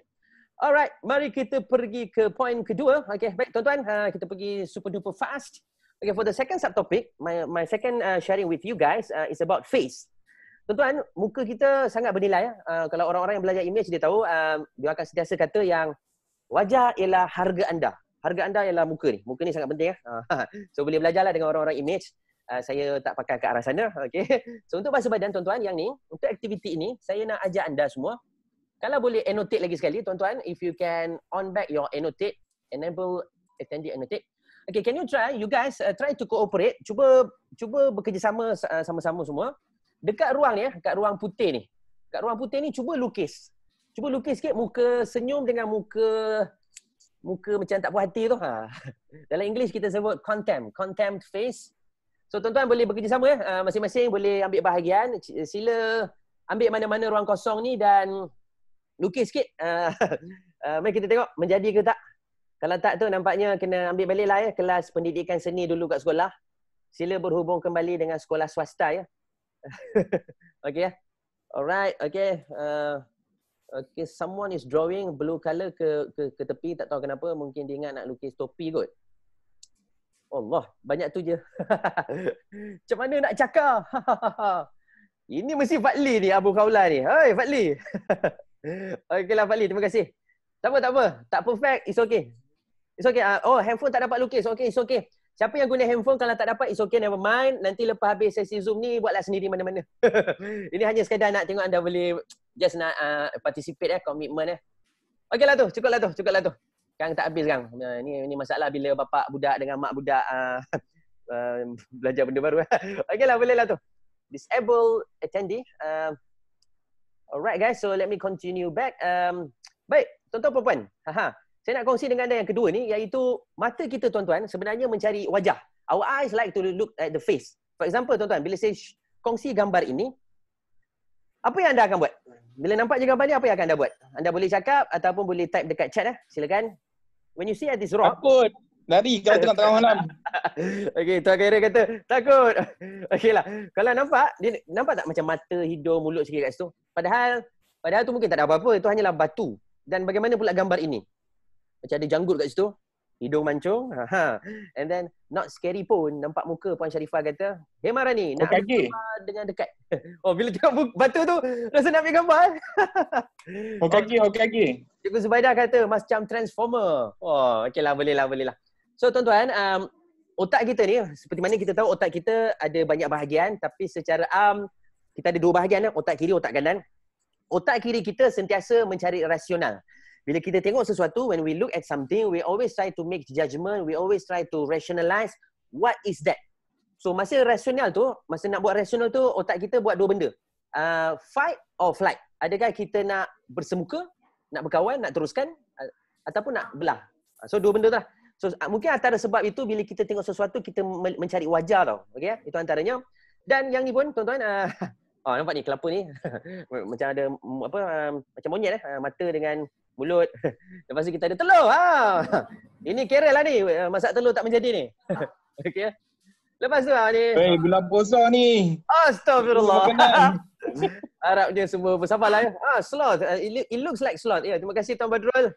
Alright, mari kita pergi ke poin kedua. Okay, baik tuan-tuan, uh, kita pergi super duper fast. Okay, for the second subtopic, my my second uh, sharing with you guys uh, is about face. Tuan-tuan, muka kita sangat bernilai. Uh, kalau orang-orang yang belajar image, dia tahu, um, dia akan sentiasa kata yang wajah ialah harga anda. Harga anda ialah muka ni. Muka ni sangat penting. Ya? Uh, (laughs) so, boleh belajarlah dengan orang-orang image. Uh, saya tak pakai ke arah sana. Okay. (laughs) So, untuk bahasa badan, tuan-tuan, yang ni, untuk aktiviti ini, saya nak ajak anda semua kalau boleh annotate lagi sekali tuan-tuan, if you can on back your annotate, enable attendee annotate. Okay, can you try, you guys uh, try to cooperate, cuba cuba bekerjasama uh, sama-sama semua. Dekat ruang ni, eh, dekat ruang putih ni. Dekat ruang putih ni, cuba lukis. Cuba lukis sikit muka senyum dengan muka muka macam tak puas hati tu. Ha. (laughs) Dalam English kita sebut contempt, contempt face. So tuan-tuan boleh bekerjasama ya, uh, masing-masing boleh ambil bahagian. Sila ambil mana-mana ruang kosong ni dan lukis sikit. Uh, (laughs) uh, mari kita tengok menjadi ke tak. Kalau tak tu nampaknya kena ambil balik lah ya kelas pendidikan seni dulu kat sekolah. Sila berhubung kembali dengan sekolah swasta ya. (laughs) okay ya. Alright, okay. Uh, ah, okay, someone is drawing blue color ke, ke, ke tepi. Tak tahu kenapa. Mungkin dia ingat nak lukis topi kot. Allah, banyak tu je. (laughs) Macam mana nak cakap? Ini mesti Fadli ni, Abu Kaula ni. Hai, Fadli. Okeylah Fali, terima kasih. Tak apa, tak apa. Tak perfect, it's okay. It's okay. Uh, oh, handphone tak dapat lukis. Okay, it's okay. Siapa yang guna handphone kalau tak dapat, it's okay, never mind. Nanti lepas habis sesi Zoom ni, buatlah sendiri mana-mana. (laughs) Ini hanya sekadar nak tengok anda boleh just nak uh, participate eh, commitment eh. Okay lah tu, cukup lah tu, cukup lah tu. Kang tak habis kang. Uh, ah, ni, ni masalah bila bapak budak dengan mak budak uh, uh, (laughs) belajar benda baru. Eh. (laughs) Okeylah, boleh lah tu. Disable attendee. Uh, Alright guys, so let me continue back. Um, baik, tuan-tuan puan Haha. Saya nak kongsi dengan anda yang kedua ni iaitu mata kita tuan-tuan sebenarnya mencari wajah. Our eyes like to look at the face. For example tuan-tuan, bila saya kongsi gambar ini, apa yang anda akan buat? Bila nampak je gambar ni, apa yang akan anda buat? Anda boleh cakap ataupun boleh type dekat chat eh. Silakan. When you see at this rock. Takut. Lari kalau tengah tengah (laughs) malam. Okey, Tuan Khairul kata, takut. (laughs) Okeylah. Kalau nampak, dia nampak tak macam mata, hidung, mulut sikit kat situ? Padahal, padahal tu mungkin tak ada apa-apa. Itu hanyalah batu. Dan bagaimana pula gambar ini? Macam ada janggut kat situ. Hidung mancung. Ha And then, not scary pun. Nampak muka Puan Sharifah kata, Hey Marani, nak okay. ambil dengan dekat. (laughs) oh, bila tengok batu tu, rasa nak ambil gambar. okay, okay. Cikgu Zubaidah kata, macam transformer. Oh, okeylah, boleh lah, boleh lah. So tuan-tuan, um, otak kita ni, seperti mana kita tahu otak kita ada banyak bahagian tapi secara am, um, kita ada dua bahagian, lah. otak kiri, otak kanan. Otak kiri kita sentiasa mencari rasional. Bila kita tengok sesuatu, when we look at something, we always try to make judgement, we always try to rationalise what is that. So masa rasional tu, masa nak buat rasional tu, otak kita buat dua benda. Uh, fight or flight. Adakah kita nak bersemuka, nak berkawan, nak teruskan uh, ataupun nak belah. So dua benda tu lah. So ah, mungkin antara sebab itu bila kita tengok sesuatu kita mencari wajah tau. Okey, eh? itu antaranya. Dan yang ni pun tuan-tuan uh, (laughs) oh nampak ni kelapa ni. (laughs) macam ada apa uh, macam monyet eh uh, mata dengan mulut. (laughs) Lepas tu kita ada telur. Ha. ini kerel lah ni eh, masak telur tak menjadi ni. Okey. Eh? Lepas tu uh, ni. Hey, gula puasa ni. Astagfirullah. Harapnya semua bersabarlah ya. Ah, uh, sloth. it, it looks like sloth. Ya, yeah, terima kasih Tuan Badrul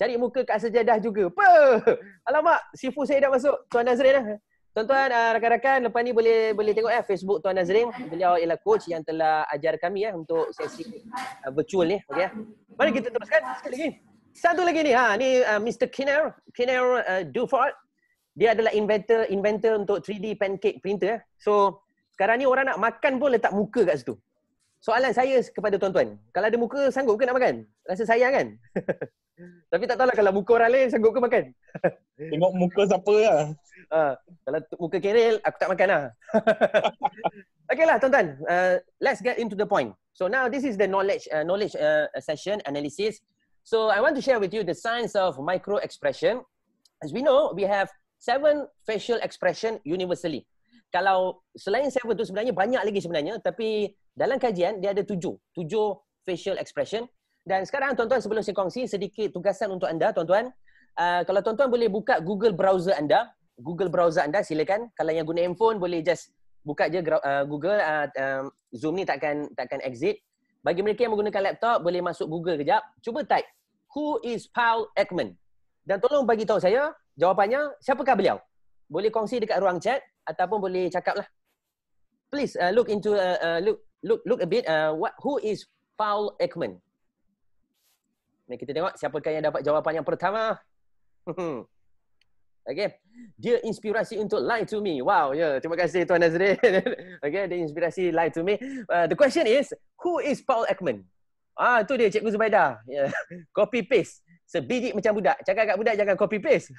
cari muka kat sejadah juga. Apa? Alamak, sifu saya dah masuk. Tuan Nazrin lah. Tuan-tuan, ah, rakan-rakan, lepas ni boleh boleh tengok eh, Facebook Tuan Nazrin. Beliau ialah coach yang telah ajar kami ya eh, untuk sesi uh, virtual ni. Okay, eh. Mari kita teruskan sekali lagi. Satu lagi ni, ha, ni uh, ah, Mr. Kinner, Kinner uh, Dufort. Dia adalah inventor inventor untuk 3D pancake printer. Eh. So, sekarang ni orang nak makan pun letak muka kat situ. Soalan saya kepada tuan-tuan, kalau ada muka sanggup ke nak makan? Rasa sayang kan? (laughs) Tapi tak tahulah kalau muka orang lain sanggup ke makan? (laughs) Tengok muka siapa lah. Uh, kalau muka keril, aku tak makan lah. (laughs) okay lah tuan-tuan, uh, let's get into the point. So now this is the knowledge uh, knowledge uh, session analysis. So I want to share with you the science of micro expression. As we know, we have seven facial expression universally. Kalau selain seven tu sebenarnya banyak lagi sebenarnya tapi dalam kajian, dia ada tujuh. Tujuh facial expression. Dan sekarang, tuan-tuan, sebelum saya kongsi, sedikit tugasan untuk anda, tuan-tuan. Uh, kalau tuan-tuan boleh buka Google browser anda. Google browser anda, silakan. Kalau yang guna handphone, boleh just buka je uh, Google. Uh, um, Zoom ni takkan, takkan exit. Bagi mereka yang menggunakan laptop, boleh masuk Google kejap. Cuba type, who is Paul Ekman? Dan tolong bagi tahu saya, jawapannya, siapakah beliau? Boleh kongsi dekat ruang chat ataupun boleh cakap lah. Please uh, look into uh, uh, look look look a bit uh, what who is Paul Ekman? Mari kita tengok siapakah yang dapat jawapan yang pertama. (laughs) okay. Dia inspirasi untuk lie to me. Wow, yeah. Terima kasih Tuan Nazrin. (laughs) okay, dia inspirasi lie to me. Uh, the question is, who is Paul Ekman? Ah, tu dia Cikgu Zubaidah. Yeah. (laughs) copy paste. Sebiji macam budak. Cakap kat budak jangan copy paste.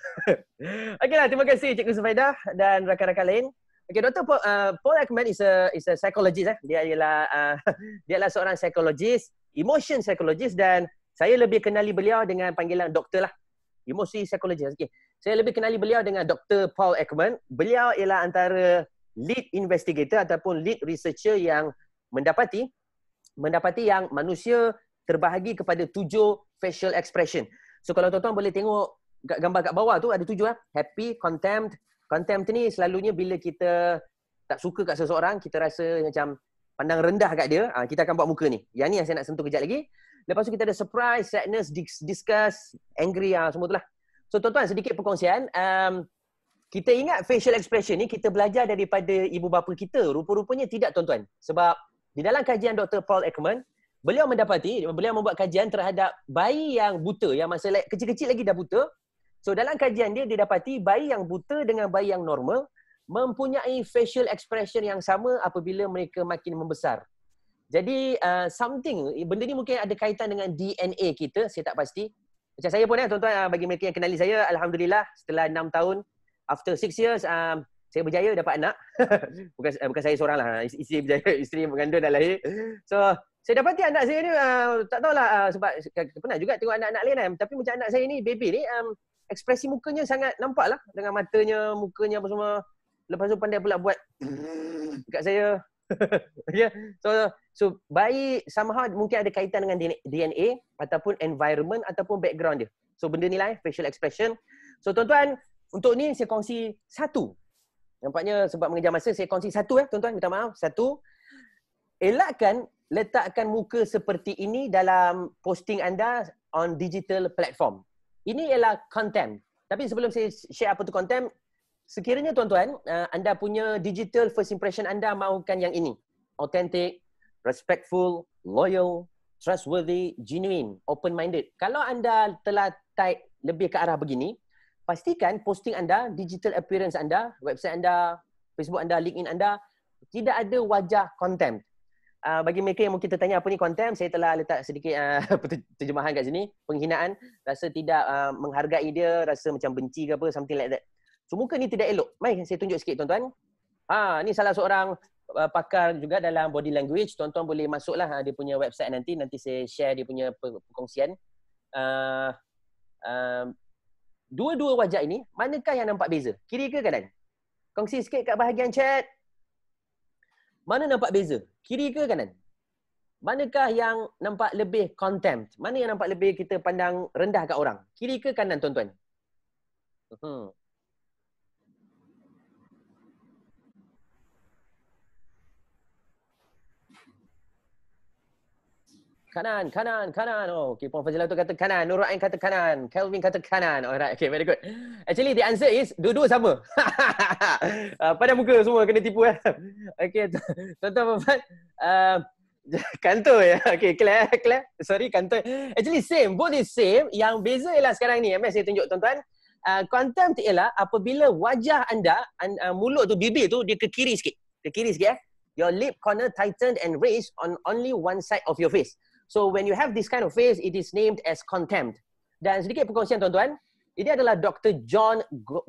Okeylah, terima kasih Cikgu Zubaidah dan rakan-rakan lain. Okay, Dr. Paul, uh, Paul Ekman is a is a psychologist. Eh. Dia ialah uh, (laughs) dia adalah seorang psychologist, emotion psychologist dan saya lebih kenali beliau dengan panggilan doktor lah. Emosi psychologist. Okay. Saya lebih kenali beliau dengan Dr. Paul Ekman. Beliau ialah antara lead investigator ataupun lead researcher yang mendapati mendapati yang manusia terbahagi kepada tujuh facial expression. So kalau tuan-tuan boleh tengok gambar kat bawah tu ada tujuh lah. Happy, contempt, contempt ni selalunya bila kita tak suka kat seseorang, kita rasa macam pandang rendah kat dia, ah, kita akan buat muka ni. Yang ni yang saya nak sentuh kejap lagi. Lepas tu kita ada surprise, sadness, dis- disgust, angry, uh, semua tu lah. So tuan-tuan, sedikit perkongsian. Um, kita ingat facial expression ni kita belajar daripada ibu bapa kita. Rupa-rupanya tidak tuan-tuan. Sebab di dalam kajian Dr. Paul Ekman, beliau mendapati, beliau membuat kajian terhadap bayi yang buta, yang masih kecil-kecil lagi dah buta, So dalam kajian dia, dia dapati bayi yang buta dengan bayi yang normal mempunyai facial expression yang sama apabila mereka makin membesar. Jadi uh, something, benda ni mungkin ada kaitan dengan DNA kita, saya tak pasti. Macam saya pun ya, tuan-tuan ah, bagi mereka yang kenali saya, Alhamdulillah setelah 6 tahun, after 6 years, um, saya berjaya dapat anak. (laughs) bukan, uh, bukan saya seorang lah, (laughs) isteri berjaya, isteri mengandung dan lahir. So saya dapati anak saya ni, uh, tak tahulah uh, sebab pernah juga tengok anak-anak lain kan. Tapi macam anak saya ni, baby ni, um, ekspresi mukanya sangat nampak lah dengan matanya, mukanya apa semua. Lepas tu pandai pula buat (laughs) dekat saya. (laughs) yeah. So, so bayi somehow mungkin ada kaitan dengan DNA, ataupun environment ataupun background dia. So benda ni lah eh, facial expression. So tuan-tuan, untuk ni saya kongsi satu. Nampaknya sebab mengejar masa saya kongsi satu eh tuan-tuan, minta maaf. Satu. Elakkan letakkan muka seperti ini dalam posting anda on digital platform. Ini ialah content. Tapi sebelum saya share apa tu content, sekiranya tuan-tuan uh, anda punya digital first impression anda mahukan yang ini. Authentic, respectful, loyal, trustworthy, genuine, open minded. Kalau anda telah type lebih ke arah begini, pastikan posting anda, digital appearance anda, website anda, Facebook anda, LinkedIn anda tidak ada wajah content uh, bagi mereka yang mungkin tertanya apa ni konten, saya telah letak sedikit uh, (laughs) terjemahan kat sini, penghinaan, rasa tidak uh, menghargai dia, rasa macam benci ke apa, something like that. So muka ni tidak elok. Mai saya tunjuk sikit tuan-tuan. Ha, ni salah seorang uh, pakar juga dalam body language. Tuan-tuan boleh masuklah uh, dia punya website nanti. Nanti saya share dia punya perkongsian. Uh, uh, dua-dua wajah ini, manakah yang nampak beza? Kiri ke kanan? Kongsi sikit kat bahagian chat mana nampak beza? Kiri ke kanan? Manakah yang nampak lebih contempt? Mana yang nampak lebih kita pandang rendah kat orang? Kiri ke kanan tuan-tuan? Hmm. Kanan, kanan, kanan. Oh, okay, Puan Fazilah tu kata kanan. Nurul Ain kata kanan. Kelvin kata kanan. Alright, okay, very good. Actually, the answer is dua-dua sama. (laughs) (laughs) Ah, Pada muka semua kena tipu kan. (laughs) Okey, tuan-tuan puan-puan. Ah, (laughs) kantor ya. Okay, clear, eh, clear. Sorry, kantor. Actually, same. Both is same. Yang beza ialah sekarang ni. Ambil saya tunjuk tuan-tuan. Ah, kuantum uh, ialah apabila wajah anda, uh, mulut tu, bibir tu, dia ke kiri sikit. Ke kiri sikit Eh? Your lip corner tightened and raised on only one side of your face. So, when you have this kind of face, it is named as contempt. Dan sedikit perkongsian tuan-tuan. Ini adalah Dr. John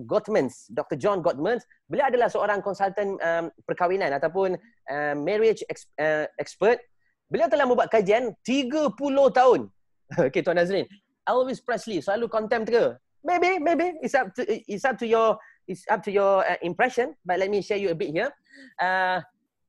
Gottmans. Dr. John Gottmans. Beliau adalah seorang konsultan um, perkahwinan ataupun um, marriage ex- uh, expert. Beliau telah membuat kajian 30 tahun. (laughs) okay, Tuan Nazrin. Elvis Presley selalu contempt ke? Maybe, maybe. It's up to, it's up to your it's up to your uh, impression. But let me share you a bit here. Uh,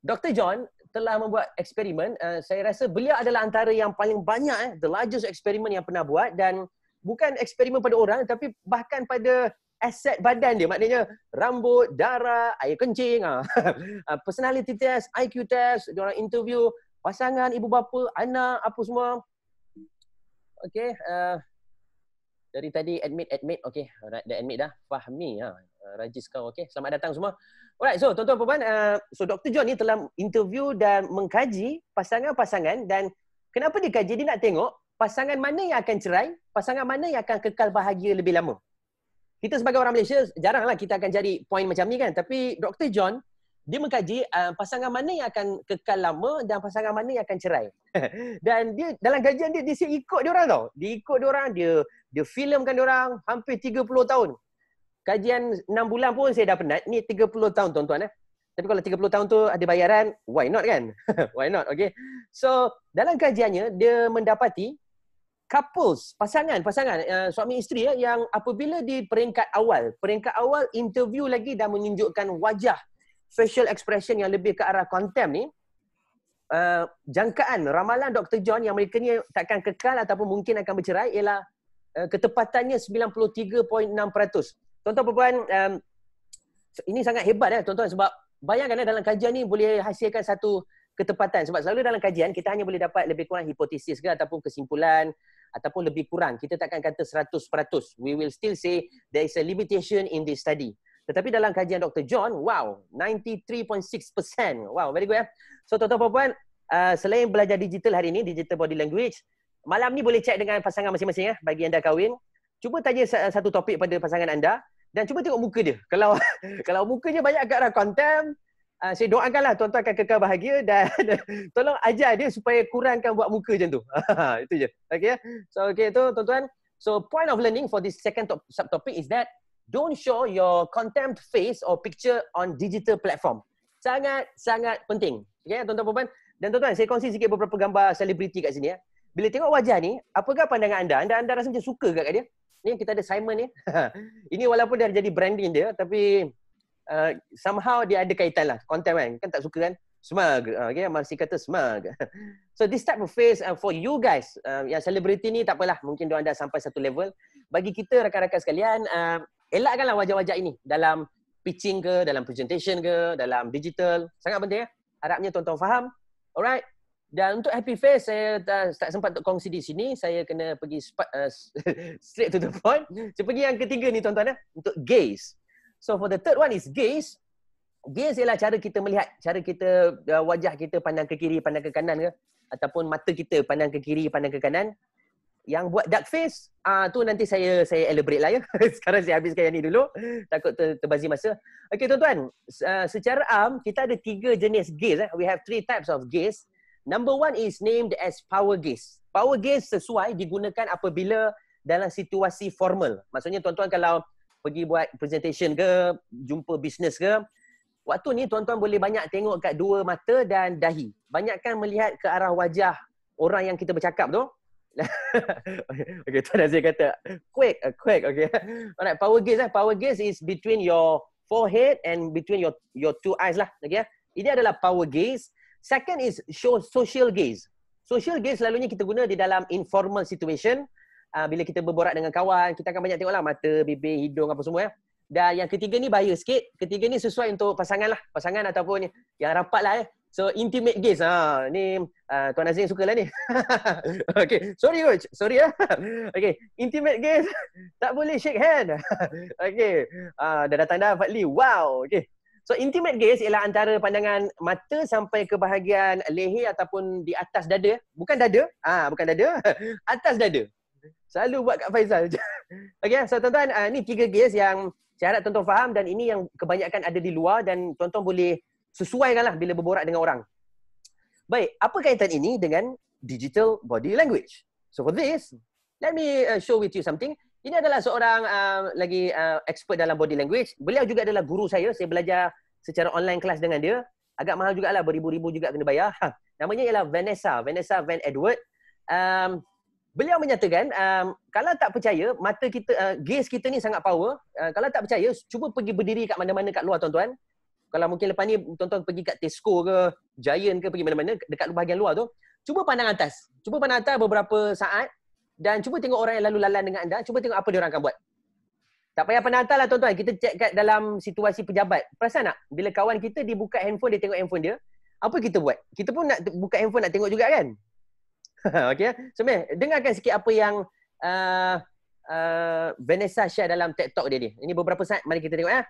Dr. John telah membuat eksperimen. Uh, saya rasa beliau adalah antara yang paling banyak, eh, the largest eksperimen yang pernah buat. Dan bukan eksperimen pada orang tapi bahkan pada aset badan dia maknanya rambut, darah, air kencing, ah. (laughs) Ah, personality test, IQ test, dia orang interview pasangan, ibu bapa, anak, apa semua. Okey, uh, ah. dari tadi admit admit okey, right, dah admit dah. Fahmi ha. Uh, Rajis kau okey. Selamat datang semua. Alright, so tuan-tuan puan-puan, uh, so Dr. John ni telah interview dan mengkaji pasangan-pasangan dan kenapa dia kaji dia nak tengok pasangan mana yang akan cerai, pasangan mana yang akan kekal bahagia lebih lama. Kita sebagai orang Malaysia, jaranglah kita akan cari poin macam ni kan. Tapi Dr. John, dia mengkaji uh, pasangan mana yang akan kekal lama dan pasangan mana yang akan cerai. (laughs) dan dia dalam kajian dia, dia siap ikut dia orang tau. Dia ikut dia orang, dia, dia filmkan dia orang hampir 30 tahun. Kajian 6 bulan pun saya dah penat. Ni 30 tahun tuan-tuan eh. Tapi kalau 30 tahun tu ada bayaran, why not kan? (laughs) why not, okay? So, dalam kajiannya, dia mendapati couples, pasangan, pasangan uh, suami isteri ya, yang apabila di peringkat awal, peringkat awal interview lagi dah menunjukkan wajah facial expression yang lebih ke arah contempt ni, uh, jangkaan ramalan Dr. John yang mereka ni takkan kekal ataupun mungkin akan bercerai ialah uh, ketepatannya 93.6%. Tuan-tuan perempuan, um, ini sangat hebat ya tuan-tuan sebab bayangkan ya, dalam kajian ni boleh hasilkan satu ketepatan sebab selalu dalam kajian kita hanya boleh dapat lebih kurang hipotesis ke ataupun kesimpulan ataupun lebih kurang. Kita takkan kata 100%. We will still say there is a limitation in this study. Tetapi dalam kajian Dr. John, wow, 93.6%. Wow, very good Eh? So, tuan-tuan perempuan, uh, selain belajar digital hari ini, digital body language, malam ni boleh check dengan pasangan masing-masing ya, eh, bagi anda kahwin. Cuba tanya satu topik pada pasangan anda dan cuba tengok muka dia. Kalau (laughs) kalau mukanya banyak agak-agak contempt, Ah, saya doakanlah tuan-tuan akan kekal bahagia (laughs) dan tolong ajar dia supaya kurangkan buat muka macam tu. (laughs) itu je. Okay. Ya? So, okay tu tuan-tuan. So, point of learning for this second top- subtopic is that don't show your contempt face or picture on digital platform. Sangat-sangat penting. Okay, ya, tuan-tuan perempuan. Dan tuan-tuan, saya kongsi sikit beberapa gambar selebriti kat sini. Ya. Bila tengok wajah ni, apakah pandangan anda? Anda, anda rasa macam suka kat dia? Ni kita ada Simon ni. (laughs) Ini walaupun dah jadi branding dia, tapi Uh, somehow dia ada kaitan lah. Content kan. Kan tak suka kan. Smug. Uh, okay. Masih kata smug. (laughs) so this type of face uh, for you guys. Uh, yang selebriti ni tak apalah. Mungkin dia dah sampai satu level. Bagi kita rakan-rakan sekalian. Uh, elakkanlah wajah-wajah ini. Dalam pitching ke. Dalam presentation ke. Dalam digital. Sangat penting ya. Harapnya tuan-tuan faham. Alright. Dan untuk happy face, saya tak sempat untuk kongsi di sini. Saya kena pergi spa, uh, (laughs) straight to the point. Saya pergi yang ketiga ni tuan-tuan. Ya. Untuk gaze. So for the third one is gaze. Gaze ialah cara kita melihat, cara kita uh, wajah kita pandang ke kiri, pandang ke kanan ke ataupun mata kita pandang ke kiri, pandang ke kanan. Yang buat duck face ah uh, tu nanti saya saya elaborate lah ya. (laughs) Sekarang saya habiskan yang ni dulu. Takut ter, terbazir masa. Okey tuan-tuan, uh, secara am kita ada tiga jenis gaze eh. We have three types of gaze. Number one is named as power gaze. Power gaze sesuai digunakan apabila dalam situasi formal. Maksudnya tuan-tuan kalau pergi buat presentation ke, jumpa bisnes ke, waktu ni tuan-tuan boleh banyak tengok kat dua mata dan dahi. Banyakkan melihat ke arah wajah orang yang kita bercakap tu. (laughs) okay, Tuan Azir kata, quick, uh, quick, okay. (laughs) Alright, power gaze lah. Power gaze is between your forehead and between your your two eyes lah. Okay, ya? ini adalah power gaze. Second is show social gaze. Social gaze selalunya kita guna di dalam informal situation uh, bila kita berborak dengan kawan, kita akan banyak tengoklah mata, bibir, hidung apa semua ya. Dan yang ketiga ni bahaya sikit. Ketiga ni sesuai untuk pasangan lah. Pasangan ataupun ni, yang rapat lah eh. Ya. So intimate gaze. Ha, ni uh, Tuan Azim suka lah ni. (laughs) okay. Sorry coach. Sorry lah. (laughs) okay. Intimate gaze. (laughs) tak boleh shake hand. okay. Uh, dah datang dah Fadli. Wow. Okay. So intimate gaze ialah antara pandangan mata sampai ke bahagian leher ataupun di atas dada. Bukan dada. Ah, ha, bukan dada. atas dada. Selalu buat kat Faizal je. (laughs) okay, so tuan-tuan, uh, ni tiga case yang saya harap tuan-tuan faham dan ini yang kebanyakan ada di luar dan tuan-tuan boleh sesuaikan lah bila berborak dengan orang. Baik, apa kaitan ini dengan digital body language? So for this, let me uh, show with you something. Ini adalah seorang uh, lagi uh, expert dalam body language. Beliau juga adalah guru saya. Saya belajar secara online kelas dengan dia. Agak mahal jugalah, beribu-ribu juga kena bayar. Ha. Namanya ialah Vanessa, Vanessa Van Edward. Um, Beliau menyatakan um, kalau tak percaya mata kita uh, gaze kita ni sangat power. Uh, kalau tak percaya cuba pergi berdiri kat mana-mana kat luar tuan-tuan. Kalau mungkin lepas ni tuan-tuan pergi kat Tesco ke Giant ke pergi mana-mana dekat bahagian luar tu, cuba pandang atas. Cuba pandang atas beberapa saat dan cuba tengok orang yang lalu lalang dengan anda, cuba tengok apa dia orang akan buat. Tak payah pandang atas lah tuan-tuan. Kita check kat dalam situasi pejabat. Perasan tak? Bila kawan kita dibuka handphone, dia tengok handphone dia, apa kita buat? Kita pun nak buka handphone nak tengok juga kan? (laughs) Okey, So, Mel, dengarkan sikit apa yang uh, uh, Vanessa share dalam TED Talk dia ni. Ini beberapa saat. Mari kita tengok ya.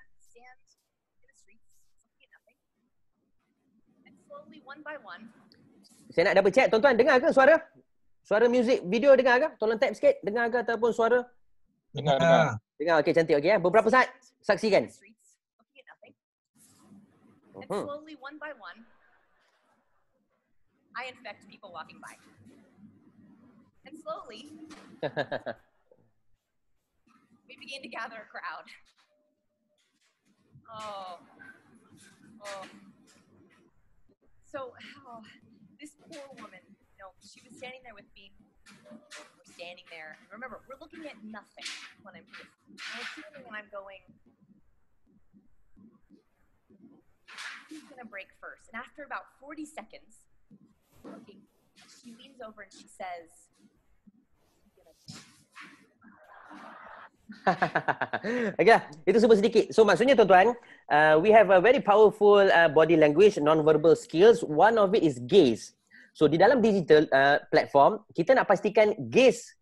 Saya nak double check. Tuan-tuan, dengar ke suara? Suara muzik video dengar ke? Tolong tap sikit. Dengar ke ataupun suara? Dengar. Dengar. dengar. Okey, cantik. Okey, ya. Beberapa saat. Saksikan. Mhm. And slowly, one by one, I infect people walking by. and slowly, (laughs) we begin to gather a crowd. Oh, oh. So, oh, this poor woman, you know, she was standing there with me. We're standing there. Remember, we're looking at nothing when I'm here. assuming when I'm going, who's going to break first? And after about 40 seconds, looking, she leans over and she says, (laughs) okay, itu super sedikit. So maksudnya tuan-tuan, uh, we have a very powerful uh, body language, non-verbal skills. One of it is gaze. So di dalam digital uh, platform, kita nak pastikan gaze,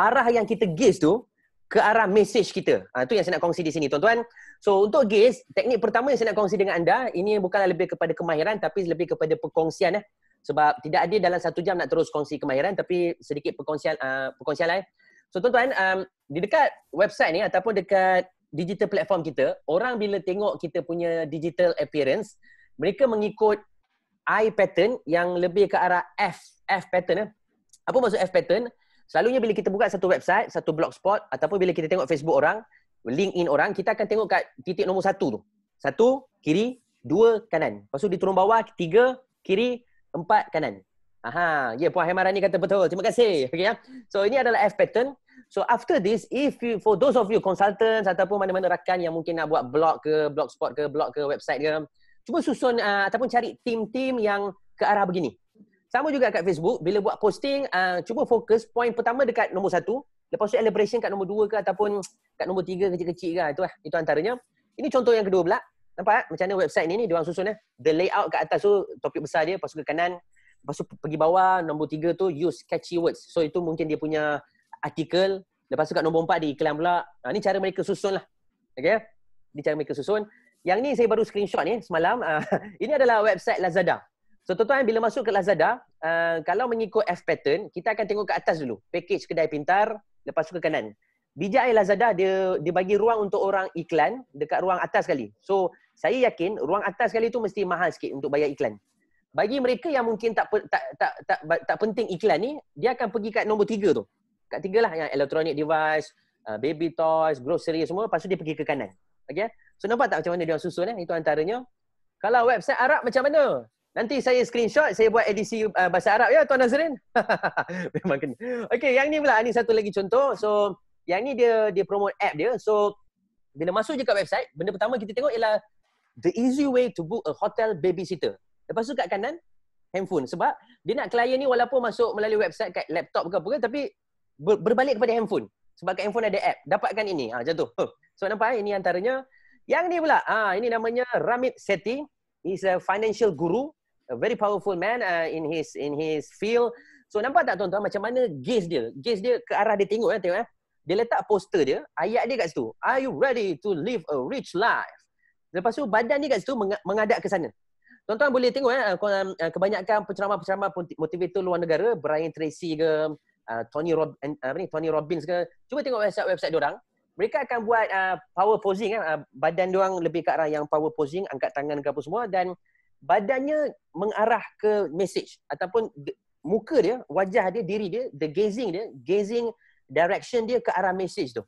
arah yang kita gaze tu, ke arah message kita. Itu ah, uh, yang saya nak kongsi di sini tuan-tuan. So untuk gaze, teknik pertama yang saya nak kongsi dengan anda, ini bukanlah lebih kepada kemahiran tapi lebih kepada perkongsian. Eh sebab tidak ada dalam satu jam nak terus kongsi kemahiran tapi sedikit perkongsian uh, perkongsian lain. So tuan-tuan um, di dekat website ni ataupun dekat digital platform kita, orang bila tengok kita punya digital appearance, mereka mengikut eye pattern yang lebih ke arah F F pattern eh. Apa maksud F pattern? Selalunya bila kita buka satu website, satu blogspot ataupun bila kita tengok Facebook orang, LinkedIn orang, kita akan tengok kat titik nombor satu tu. Satu, kiri, dua, kanan. Lepas tu di turun bawah, tiga, kiri, empat kanan. Aha, ya yeah, Puan Hemarani kata betul. Terima kasih. Okay, ya. So ini adalah F pattern. So after this, if you, for those of you consultants ataupun mana-mana rakan yang mungkin nak buat blog ke, blog blogspot ke, blog ke, website ke, cuba susun uh, ataupun cari team-team yang ke arah begini. Sama juga kat Facebook, bila buat posting, uh, cuba fokus point pertama dekat nombor satu, lepas tu elaboration kat nombor dua ke ataupun kat nombor tiga kecil-kecil ke, itu lah, itu antaranya. Ini contoh yang kedua pula, Nampak eh? macam mana website ni ni diorang susun eh. The layout kat atas tu topik besar dia, pasukan kanan, lepas tu pergi bawah nombor tiga tu use catchy words. So itu mungkin dia punya artikel. Lepas tu kat nombor empat dia iklan pula. Ha, ni cara mereka susun lah. Okay? Eh? Ni cara mereka susun. Yang ni saya baru screenshot ni semalam. Ah, (laughs) ini adalah website Lazada. So tuan-tuan bila masuk ke Lazada, uh, kalau mengikut F pattern, kita akan tengok ke atas dulu. Package kedai pintar, lepas tu ke kanan. Bijak Lazada dia dia bagi ruang untuk orang iklan dekat ruang atas sekali. So saya yakin ruang atas kali tu mesti mahal sikit untuk bayar iklan. Bagi mereka yang mungkin tak tak tak tak, tak, tak penting iklan ni, dia akan pergi kat nombor tiga tu. Kat tiga lah yang electronic device, uh, baby toys, grocery semua, lepas tu dia pergi ke kanan. Okay? So nampak tak macam mana dia susun eh? Itu antaranya. Kalau website Arab macam mana? Nanti saya screenshot, saya buat edisi uh, bahasa Arab ya Tuan Nazrin. (laughs) Memang kena. Okay, yang ni pula, Ini satu lagi contoh. So, yang ni dia dia promote app dia. So, bila masuk je kat website, benda pertama kita tengok ialah the easy way to book a hotel babysitter. Lepas tu kat kanan, handphone. Sebab dia nak klien ni walaupun masuk melalui website kat laptop ke apa ke, tapi ber- berbalik kepada handphone. Sebab kat handphone ada app. Dapatkan ini. Ha, jatuh. So nampak eh, ini antaranya. Yang ni pula, ha, ini namanya Ramit Seti. He's a financial guru. A very powerful man uh, in his in his field. So nampak tak tuan-tuan macam mana gaze dia? Gaze dia ke arah dia tengok. Eh, tengok eh. Dia letak poster dia, ayat dia kat situ. Are you ready to live a rich life? Lepas tu badan ni kat situ mengadap ke sana. Tuan-tuan boleh tengok eh, eh kebanyakan penceramah-penceramah motivator luar negara, Brian Tracy ke, eh, Tony, Rob, eh, apa ni, Tony Robbins ke, cuba tengok website-website orang. Mereka akan buat uh, power posing, eh, badan diorang lebih ke arah yang power posing, angkat tangan ke apa semua dan badannya mengarah ke message ataupun muka dia, wajah dia, diri dia, the gazing dia, gazing direction dia ke arah message tu.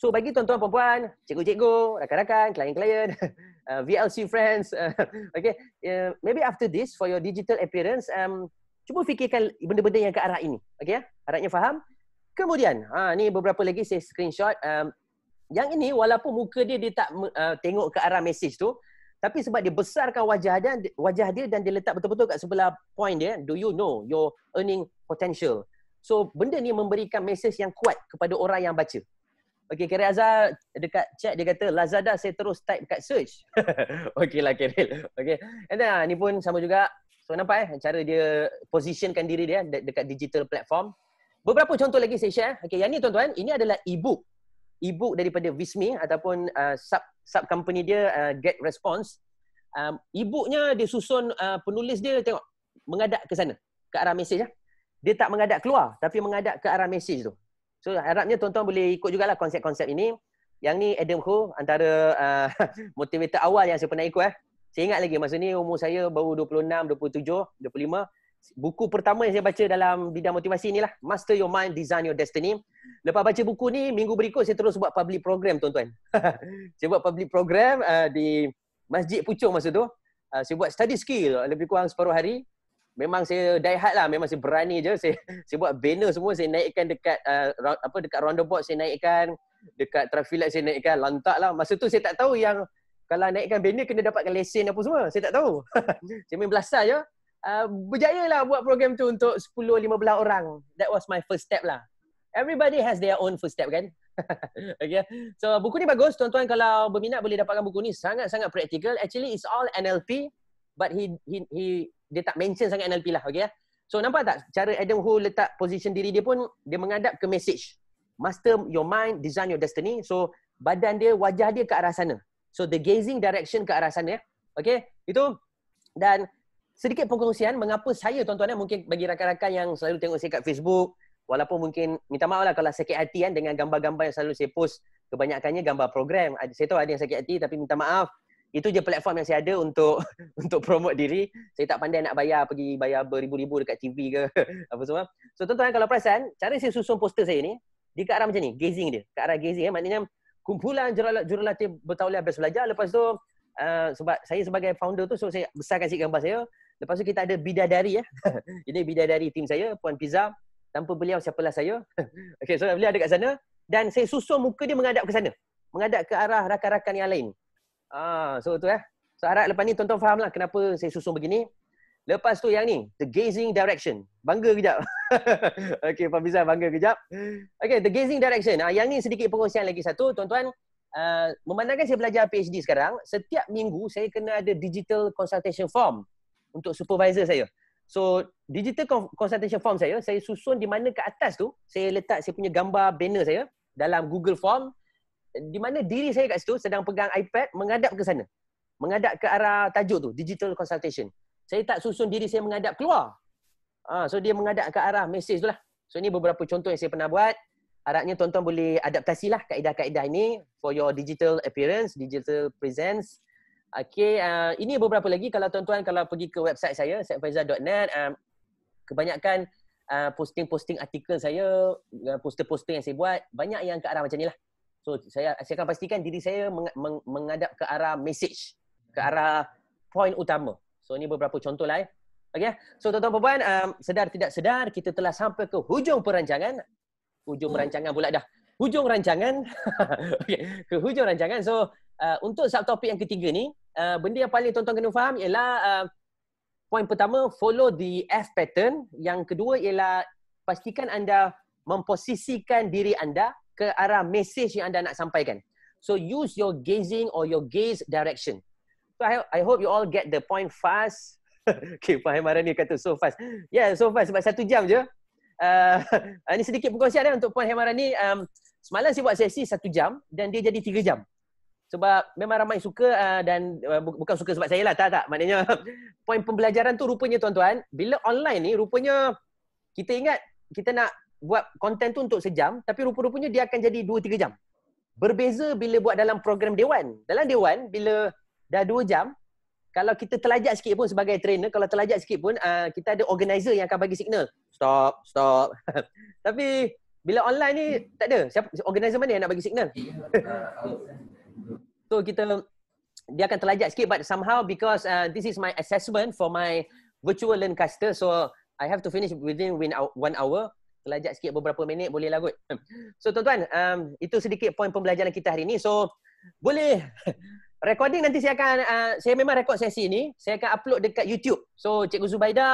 So bagi tuan-tuan puan-puan, cikgu-cikgu, rakan-rakan, klien-klien, (laughs) uh, VLC friends, uh, (laughs) okay, uh, maybe after this for your digital appearance, um, cuba fikirkan benda-benda yang ke arah ini. Okay, harapnya faham. Kemudian, ha, ni beberapa lagi saya screenshot. Um, yang ini walaupun muka dia dia tak uh, tengok ke arah message tu, tapi sebab dia besarkan wajah dia, wajah dia dan dia letak betul-betul kat sebelah point dia, do you know your earning potential? So benda ni memberikan message yang kuat kepada orang yang baca. Okey, Kiril Azhar dekat chat dia kata Lazada saya terus type kat search. (laughs) Okay lah Kiril. Okey. And then ah, ni pun sama juga. So nampak eh cara dia positionkan diri dia dekat digital platform. Beberapa contoh lagi saya share. Eh. Okey, yang ni tuan-tuan, ini adalah e-book. E-book daripada Vismi ataupun uh, sub sub company dia uh, Get Response. Um, e-booknya dia susun uh, penulis dia tengok mengadap ke sana, ke arah mesej lah. Eh. Dia tak mengadap keluar tapi mengadap ke arah mesej tu. So harapnya tuan-tuan boleh ikut jugalah konsep-konsep ini. Yang ni Adam Ho antara uh, (laughs) motivator awal yang saya pernah ikut eh. Saya ingat lagi masa ni umur saya baru 26, 27, 25. Buku pertama yang saya baca dalam bidang motivasi ni lah. Master Your Mind, Design Your Destiny. Lepas baca buku ni, minggu berikut saya terus buat public program tuan-tuan. (laughs) saya buat public program uh, di Masjid Pucung masa tu. Uh, saya buat study skill lebih kurang separuh hari memang saya die hard lah memang saya berani je saya (laughs) saya buat banner semua saya naikkan dekat uh, round, apa dekat roundabout saya naikkan dekat traffic light saya naikkan lantak lah masa tu saya tak tahu yang kalau naikkan banner kena dapatkan lesen apa semua saya tak tahu (laughs) saya main belasah je uh, berjaya lah buat program tu untuk 10-15 orang that was my first step lah everybody has their own first step kan (laughs) okay. So buku ni bagus. Tuan-tuan kalau berminat boleh dapatkan buku ni. Sangat-sangat practical. Actually it's all NLP but he he he dia tak mention sangat NLP lah okey ya. So nampak tak cara Adam Hu letak position diri dia pun dia mengadap ke message. Master your mind, design your destiny. So badan dia, wajah dia ke arah sana. So the gazing direction ke arah sana ya. Okey, itu dan sedikit perkongsian mengapa saya tuan-tuan ya, mungkin bagi rakan-rakan yang selalu tengok saya kat Facebook walaupun mungkin minta maaf lah kalau sakit hati kan dengan gambar-gambar yang selalu saya post kebanyakannya gambar program. Saya tahu ada yang sakit hati tapi minta maaf itu je platform yang saya ada untuk (laughs) untuk promote diri. Saya tak pandai nak bayar pergi bayar beribu-ribu dekat TV ke (laughs) apa semua. So tuan-tuan kalau perasan, cara saya susun poster saya ni, dia ke arah macam ni, gazing dia. Ke arah gazing eh, maknanya kumpulan jurulatih bertauliah best belajar. Lepas tu, uh, sebab saya sebagai founder tu, so saya besarkan sikit gambar saya. Lepas tu kita ada bidadari ya. Eh. (laughs) Ini bidadari tim saya, Puan Pizza. Tanpa beliau, siapalah saya. okay, so beliau ada kat sana. Dan saya susun muka dia menghadap ke sana. Menghadap ke arah rakan-rakan yang lain. Ah, so tu eh. So harap lepas ni tuan-tuan fahamlah kenapa saya susun begini. Lepas tu yang ni, the gazing direction. Bangga kejap. (laughs) okay, Pak Bizar bangga kejap. Okay, the gazing direction. Ah, yang ni sedikit perkongsian lagi satu. Tuan-tuan, uh, memandangkan saya belajar PhD sekarang, setiap minggu saya kena ada digital consultation form untuk supervisor saya. So, digital consultation form saya, saya susun di mana ke atas tu, saya letak saya punya gambar banner saya dalam Google Form, di mana diri saya kat situ sedang pegang iPad menghadap ke sana. Menghadap ke arah tajuk tu, digital consultation. Saya tak susun diri saya menghadap keluar. Ha, so dia menghadap ke arah message tu lah. So ni beberapa contoh yang saya pernah buat. Harapnya tuan-tuan boleh adaptasi lah kaedah-kaedah ini for your digital appearance, digital presence. Okay, uh, ini beberapa lagi kalau tuan-tuan kalau pergi ke website saya, setfaizah.net, um, kebanyakan uh, posting-posting artikel saya, uh, poster-poster yang saya buat, banyak yang ke arah macam ni lah. So saya saya akan pastikan diri saya meng, meng, menghadap ke arah message, ke arah point utama. So ini beberapa contoh lah eh. Okay. Eh. So tuan-tuan perempuan, um, sedar tidak sedar, kita telah sampai ke hujung perancangan. Hujung perancangan pula dah. Hujung rancangan. (laughs) okay. Ke hujung rancangan. So uh, untuk topik yang ketiga ni, uh, benda yang paling tuan-tuan kena faham ialah uh, poin pertama, follow the F pattern. Yang kedua ialah pastikan anda memposisikan diri anda ke arah message yang anda nak sampaikan. So use your gazing or your gaze direction. So I, I hope you all get the point fast. (laughs) okay, Pak Hemara ni kata so fast. Yeah, so fast sebab satu jam je. Uh, (laughs) ini sedikit perkongsian eh, untuk Puan Hemara ni. Um, semalam saya buat sesi satu jam dan dia jadi tiga jam. Sebab memang ramai suka uh, dan uh, bukan suka sebab saya lah. Tak, tak. Maknanya (laughs) poin pembelajaran tu rupanya tuan-tuan, bila online ni rupanya kita ingat kita nak buat konten tu untuk sejam tapi rupa-rupanya dia akan jadi 2 3 jam. Berbeza bila buat dalam program dewan. Dalam dewan bila dah 2 jam kalau kita terlajak sikit pun sebagai trainer, kalau terlajak sikit pun uh, kita ada organizer yang akan bagi signal. Stop, stop. (laughs) tapi bila online ni tak ada. Siapa organizer mana yang nak bagi signal? (laughs) so kita dia akan terlajak sikit but somehow because uh, this is my assessment for my virtual learn caster so I have to finish within one hour terlajak sikit beberapa minit boleh lah kot. Hmm. So tuan-tuan, um, itu sedikit poin pembelajaran kita hari ni. So boleh (laughs) recording nanti saya akan, uh, saya memang rekod sesi ni. Saya akan upload dekat YouTube. So Cikgu Zubaida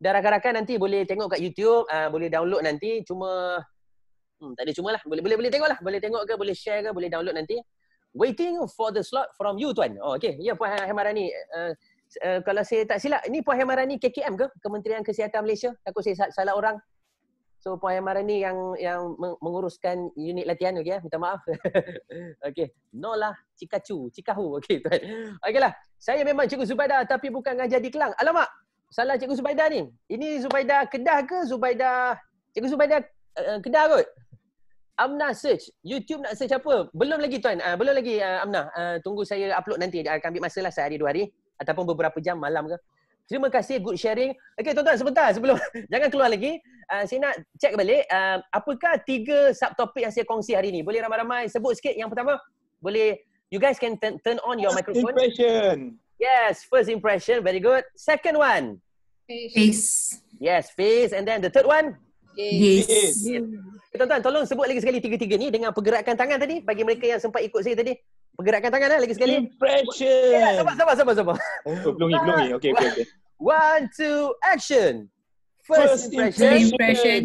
dan rakan-rakan nanti boleh tengok kat YouTube, uh, boleh download nanti. Cuma, hmm, tak ada cuma lah. Boleh, boleh, boleh tengok lah. Boleh tengok ke, boleh share ke, boleh download nanti. Waiting for the slot from you tuan. Oh okay, ya yeah, Puan Hemarani. Uh, uh, kalau saya tak silap, ni Puan Hemarani KKM ke? Kementerian Kesihatan Malaysia? Takut saya salah orang. So Puan Yamara ni yang yang menguruskan unit latihan okey ya. Minta maaf. (laughs) okey. No lah, Cikachu, Cikahu. Okey tuan. Okeylah. Saya memang Cikgu Zubaida tapi bukan ngajar di Kelang. Alamak. Salah Cikgu Zubaida ni. Ini Zubaida Kedah ke Zubaida Cikgu Zubaida uh, Kedah kot. Amna search YouTube nak search apa? Belum lagi tuan. Uh, belum lagi uh, Amna. Uh, tunggu saya upload nanti. Uh, akan ambil masalah sehari dua hari ataupun beberapa jam malam ke. Terima kasih good sharing. Okey tuan-tuan sebentar sebelum (laughs) jangan keluar lagi. Ah, saya nak check balik uh, apakah tiga subtopik yang saya kongsi hari ni. Boleh ramai-ramai sebut sikit yang pertama? Boleh you guys can turn on your first microphone. Impression. Yes, first impression, very good. Second one. Face. Yes, face and then the third one? Yes. yes. Eh, tuan-tuan tolong sebut lagi sekali tiga-tiga ni dengan pergerakan tangan tadi bagi mereka yang sempat ikut saya tadi. Pergerakan tangan lah lagi sekali. Impression. Yeah, sabar, sabar, sabar, sabar. Oh, belum ni, belum ni. Okay, okay, okay. One, two, action first impression. First impression.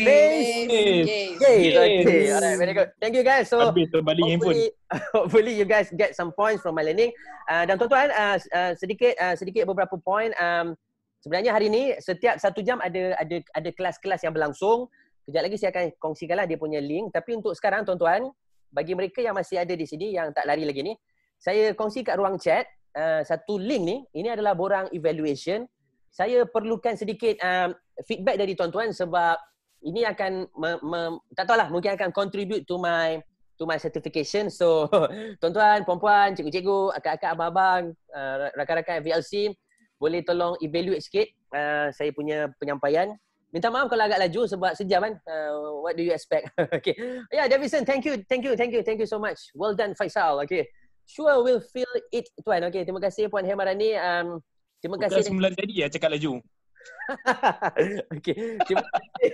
Okay, okay. Alright, very good. Thank you guys. So, Habis, hopefully, (laughs) hopefully you guys get some points from my learning. Uh, dan tuan-tuan, uh, uh, sedikit uh, sedikit beberapa point. Um, sebenarnya hari ini setiap satu jam ada ada ada kelas-kelas yang berlangsung. Kejap lagi saya akan kongsikanlah dia punya link. Tapi untuk sekarang tuan-tuan, bagi mereka yang masih ada di sini, yang tak lari lagi ni, saya kongsi kat ruang chat uh, satu link ni. Ini adalah borang evaluation saya perlukan sedikit um, feedback dari tuan-tuan sebab ini akan me- me- tak tahulah mungkin akan contribute to my to my certification. So (laughs) tuan-tuan, puan-puan, cikgu-cikgu, akak-akak, abang-abang, uh, rakan-rakan VLC boleh tolong evaluate sikit uh, saya punya penyampaian. Minta maaf kalau agak laju sebab sejam kan. Uh, what do you expect? (laughs) okay. Yeah, Davidson, thank you. Thank you. Thank you. Thank you so much. Well done Faisal. Okay. Sure will feel it tuan. Okay. Terima kasih puan Hemarani. Um Terima Bukan kasih. Bukan 9 ya cakap laju. (laughs) okay. Terima kasih.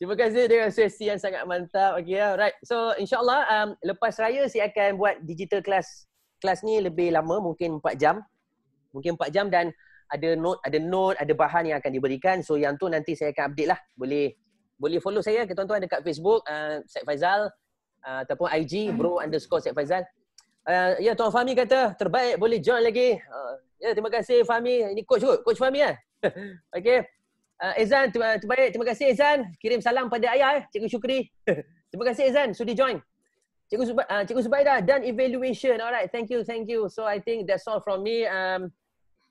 Terima kasih dengan sesi yang sangat mantap. Okay, ya, right. So, insyaAllah um, lepas raya saya akan buat digital class. Kelas ni lebih lama, mungkin 4 jam. Mungkin 4 jam dan ada note, ada note, ada bahan yang akan diberikan. So, yang tu nanti saya akan update lah. Boleh boleh follow saya ke tuan-tuan dekat Facebook, uh, Syed Faizal. Uh, ataupun IG, bro underscore Syed Faizal. Uh, ya, Tuan Fahmi kata, terbaik boleh join lagi. Uh, Ya, terima kasih Fahmi. Ini coach kot. Coach Fahmi kan? (laughs) Ya? Okey. Uh, Ezan, terima, terima, terima kasih Ezan. Kirim salam pada ayah, eh. Cikgu Syukri. (laughs) terima kasih Ezan, sudi join. Cikgu, uh, Cikgu Subaida, done evaluation. Alright, thank you, thank you. So, I think that's all from me. Um,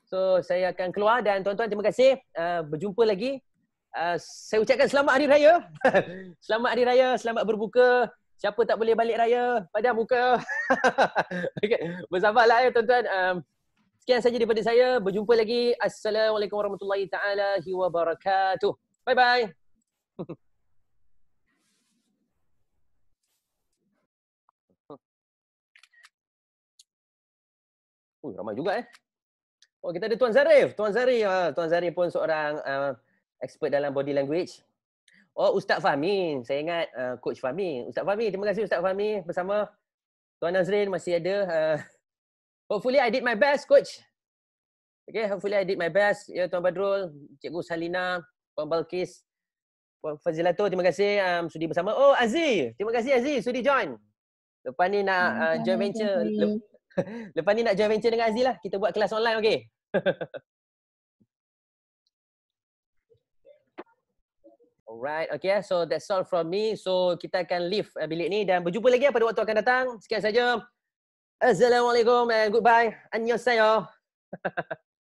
so, saya akan keluar dan tuan-tuan terima kasih. Uh, berjumpa lagi. Uh, saya ucapkan selamat hari raya. (laughs) selamat hari raya, selamat berbuka. Siapa tak boleh balik raya, padam muka. okay. Bersabarlah ya tuan-tuan. Um, Sekian saja daripada saya. Berjumpa lagi. Assalamualaikum warahmatullahi taala wabarakatuh. Bye bye. Oh, uh, ramai juga eh. Oh, kita ada Tuan Zarif. Tuan Zarif. Uh, Tuan Zarif pun seorang uh, expert dalam body language. Oh, Ustaz Fahmi. Saya ingat uh, Coach Fahmi. Ustaz Fahmi, terima kasih Ustaz Fahmi bersama Tuan Nazrin masih ada. Uh, (laughs) Hopefully I did my best, coach. Okay, hopefully I did my best. Ya, Tuan Badrul, Cikgu Salina, Puan Balkis, Puan Fazilato, terima kasih um, sudi bersama. Oh, Aziz. Terima kasih, Aziz. Sudi join. Lepas ni nak hmm, uh, join venture. Lep- (laughs) Lepas ni nak join venture dengan Aziz lah. Kita buat kelas online, okay? (laughs) Alright, okay. So, that's all from me. So, kita akan leave uh, bilik ni dan berjumpa lagi pada waktu akan datang. Sekian saja. Assalamualaikum and goodbye. Annyeonghaseyo. (laughs)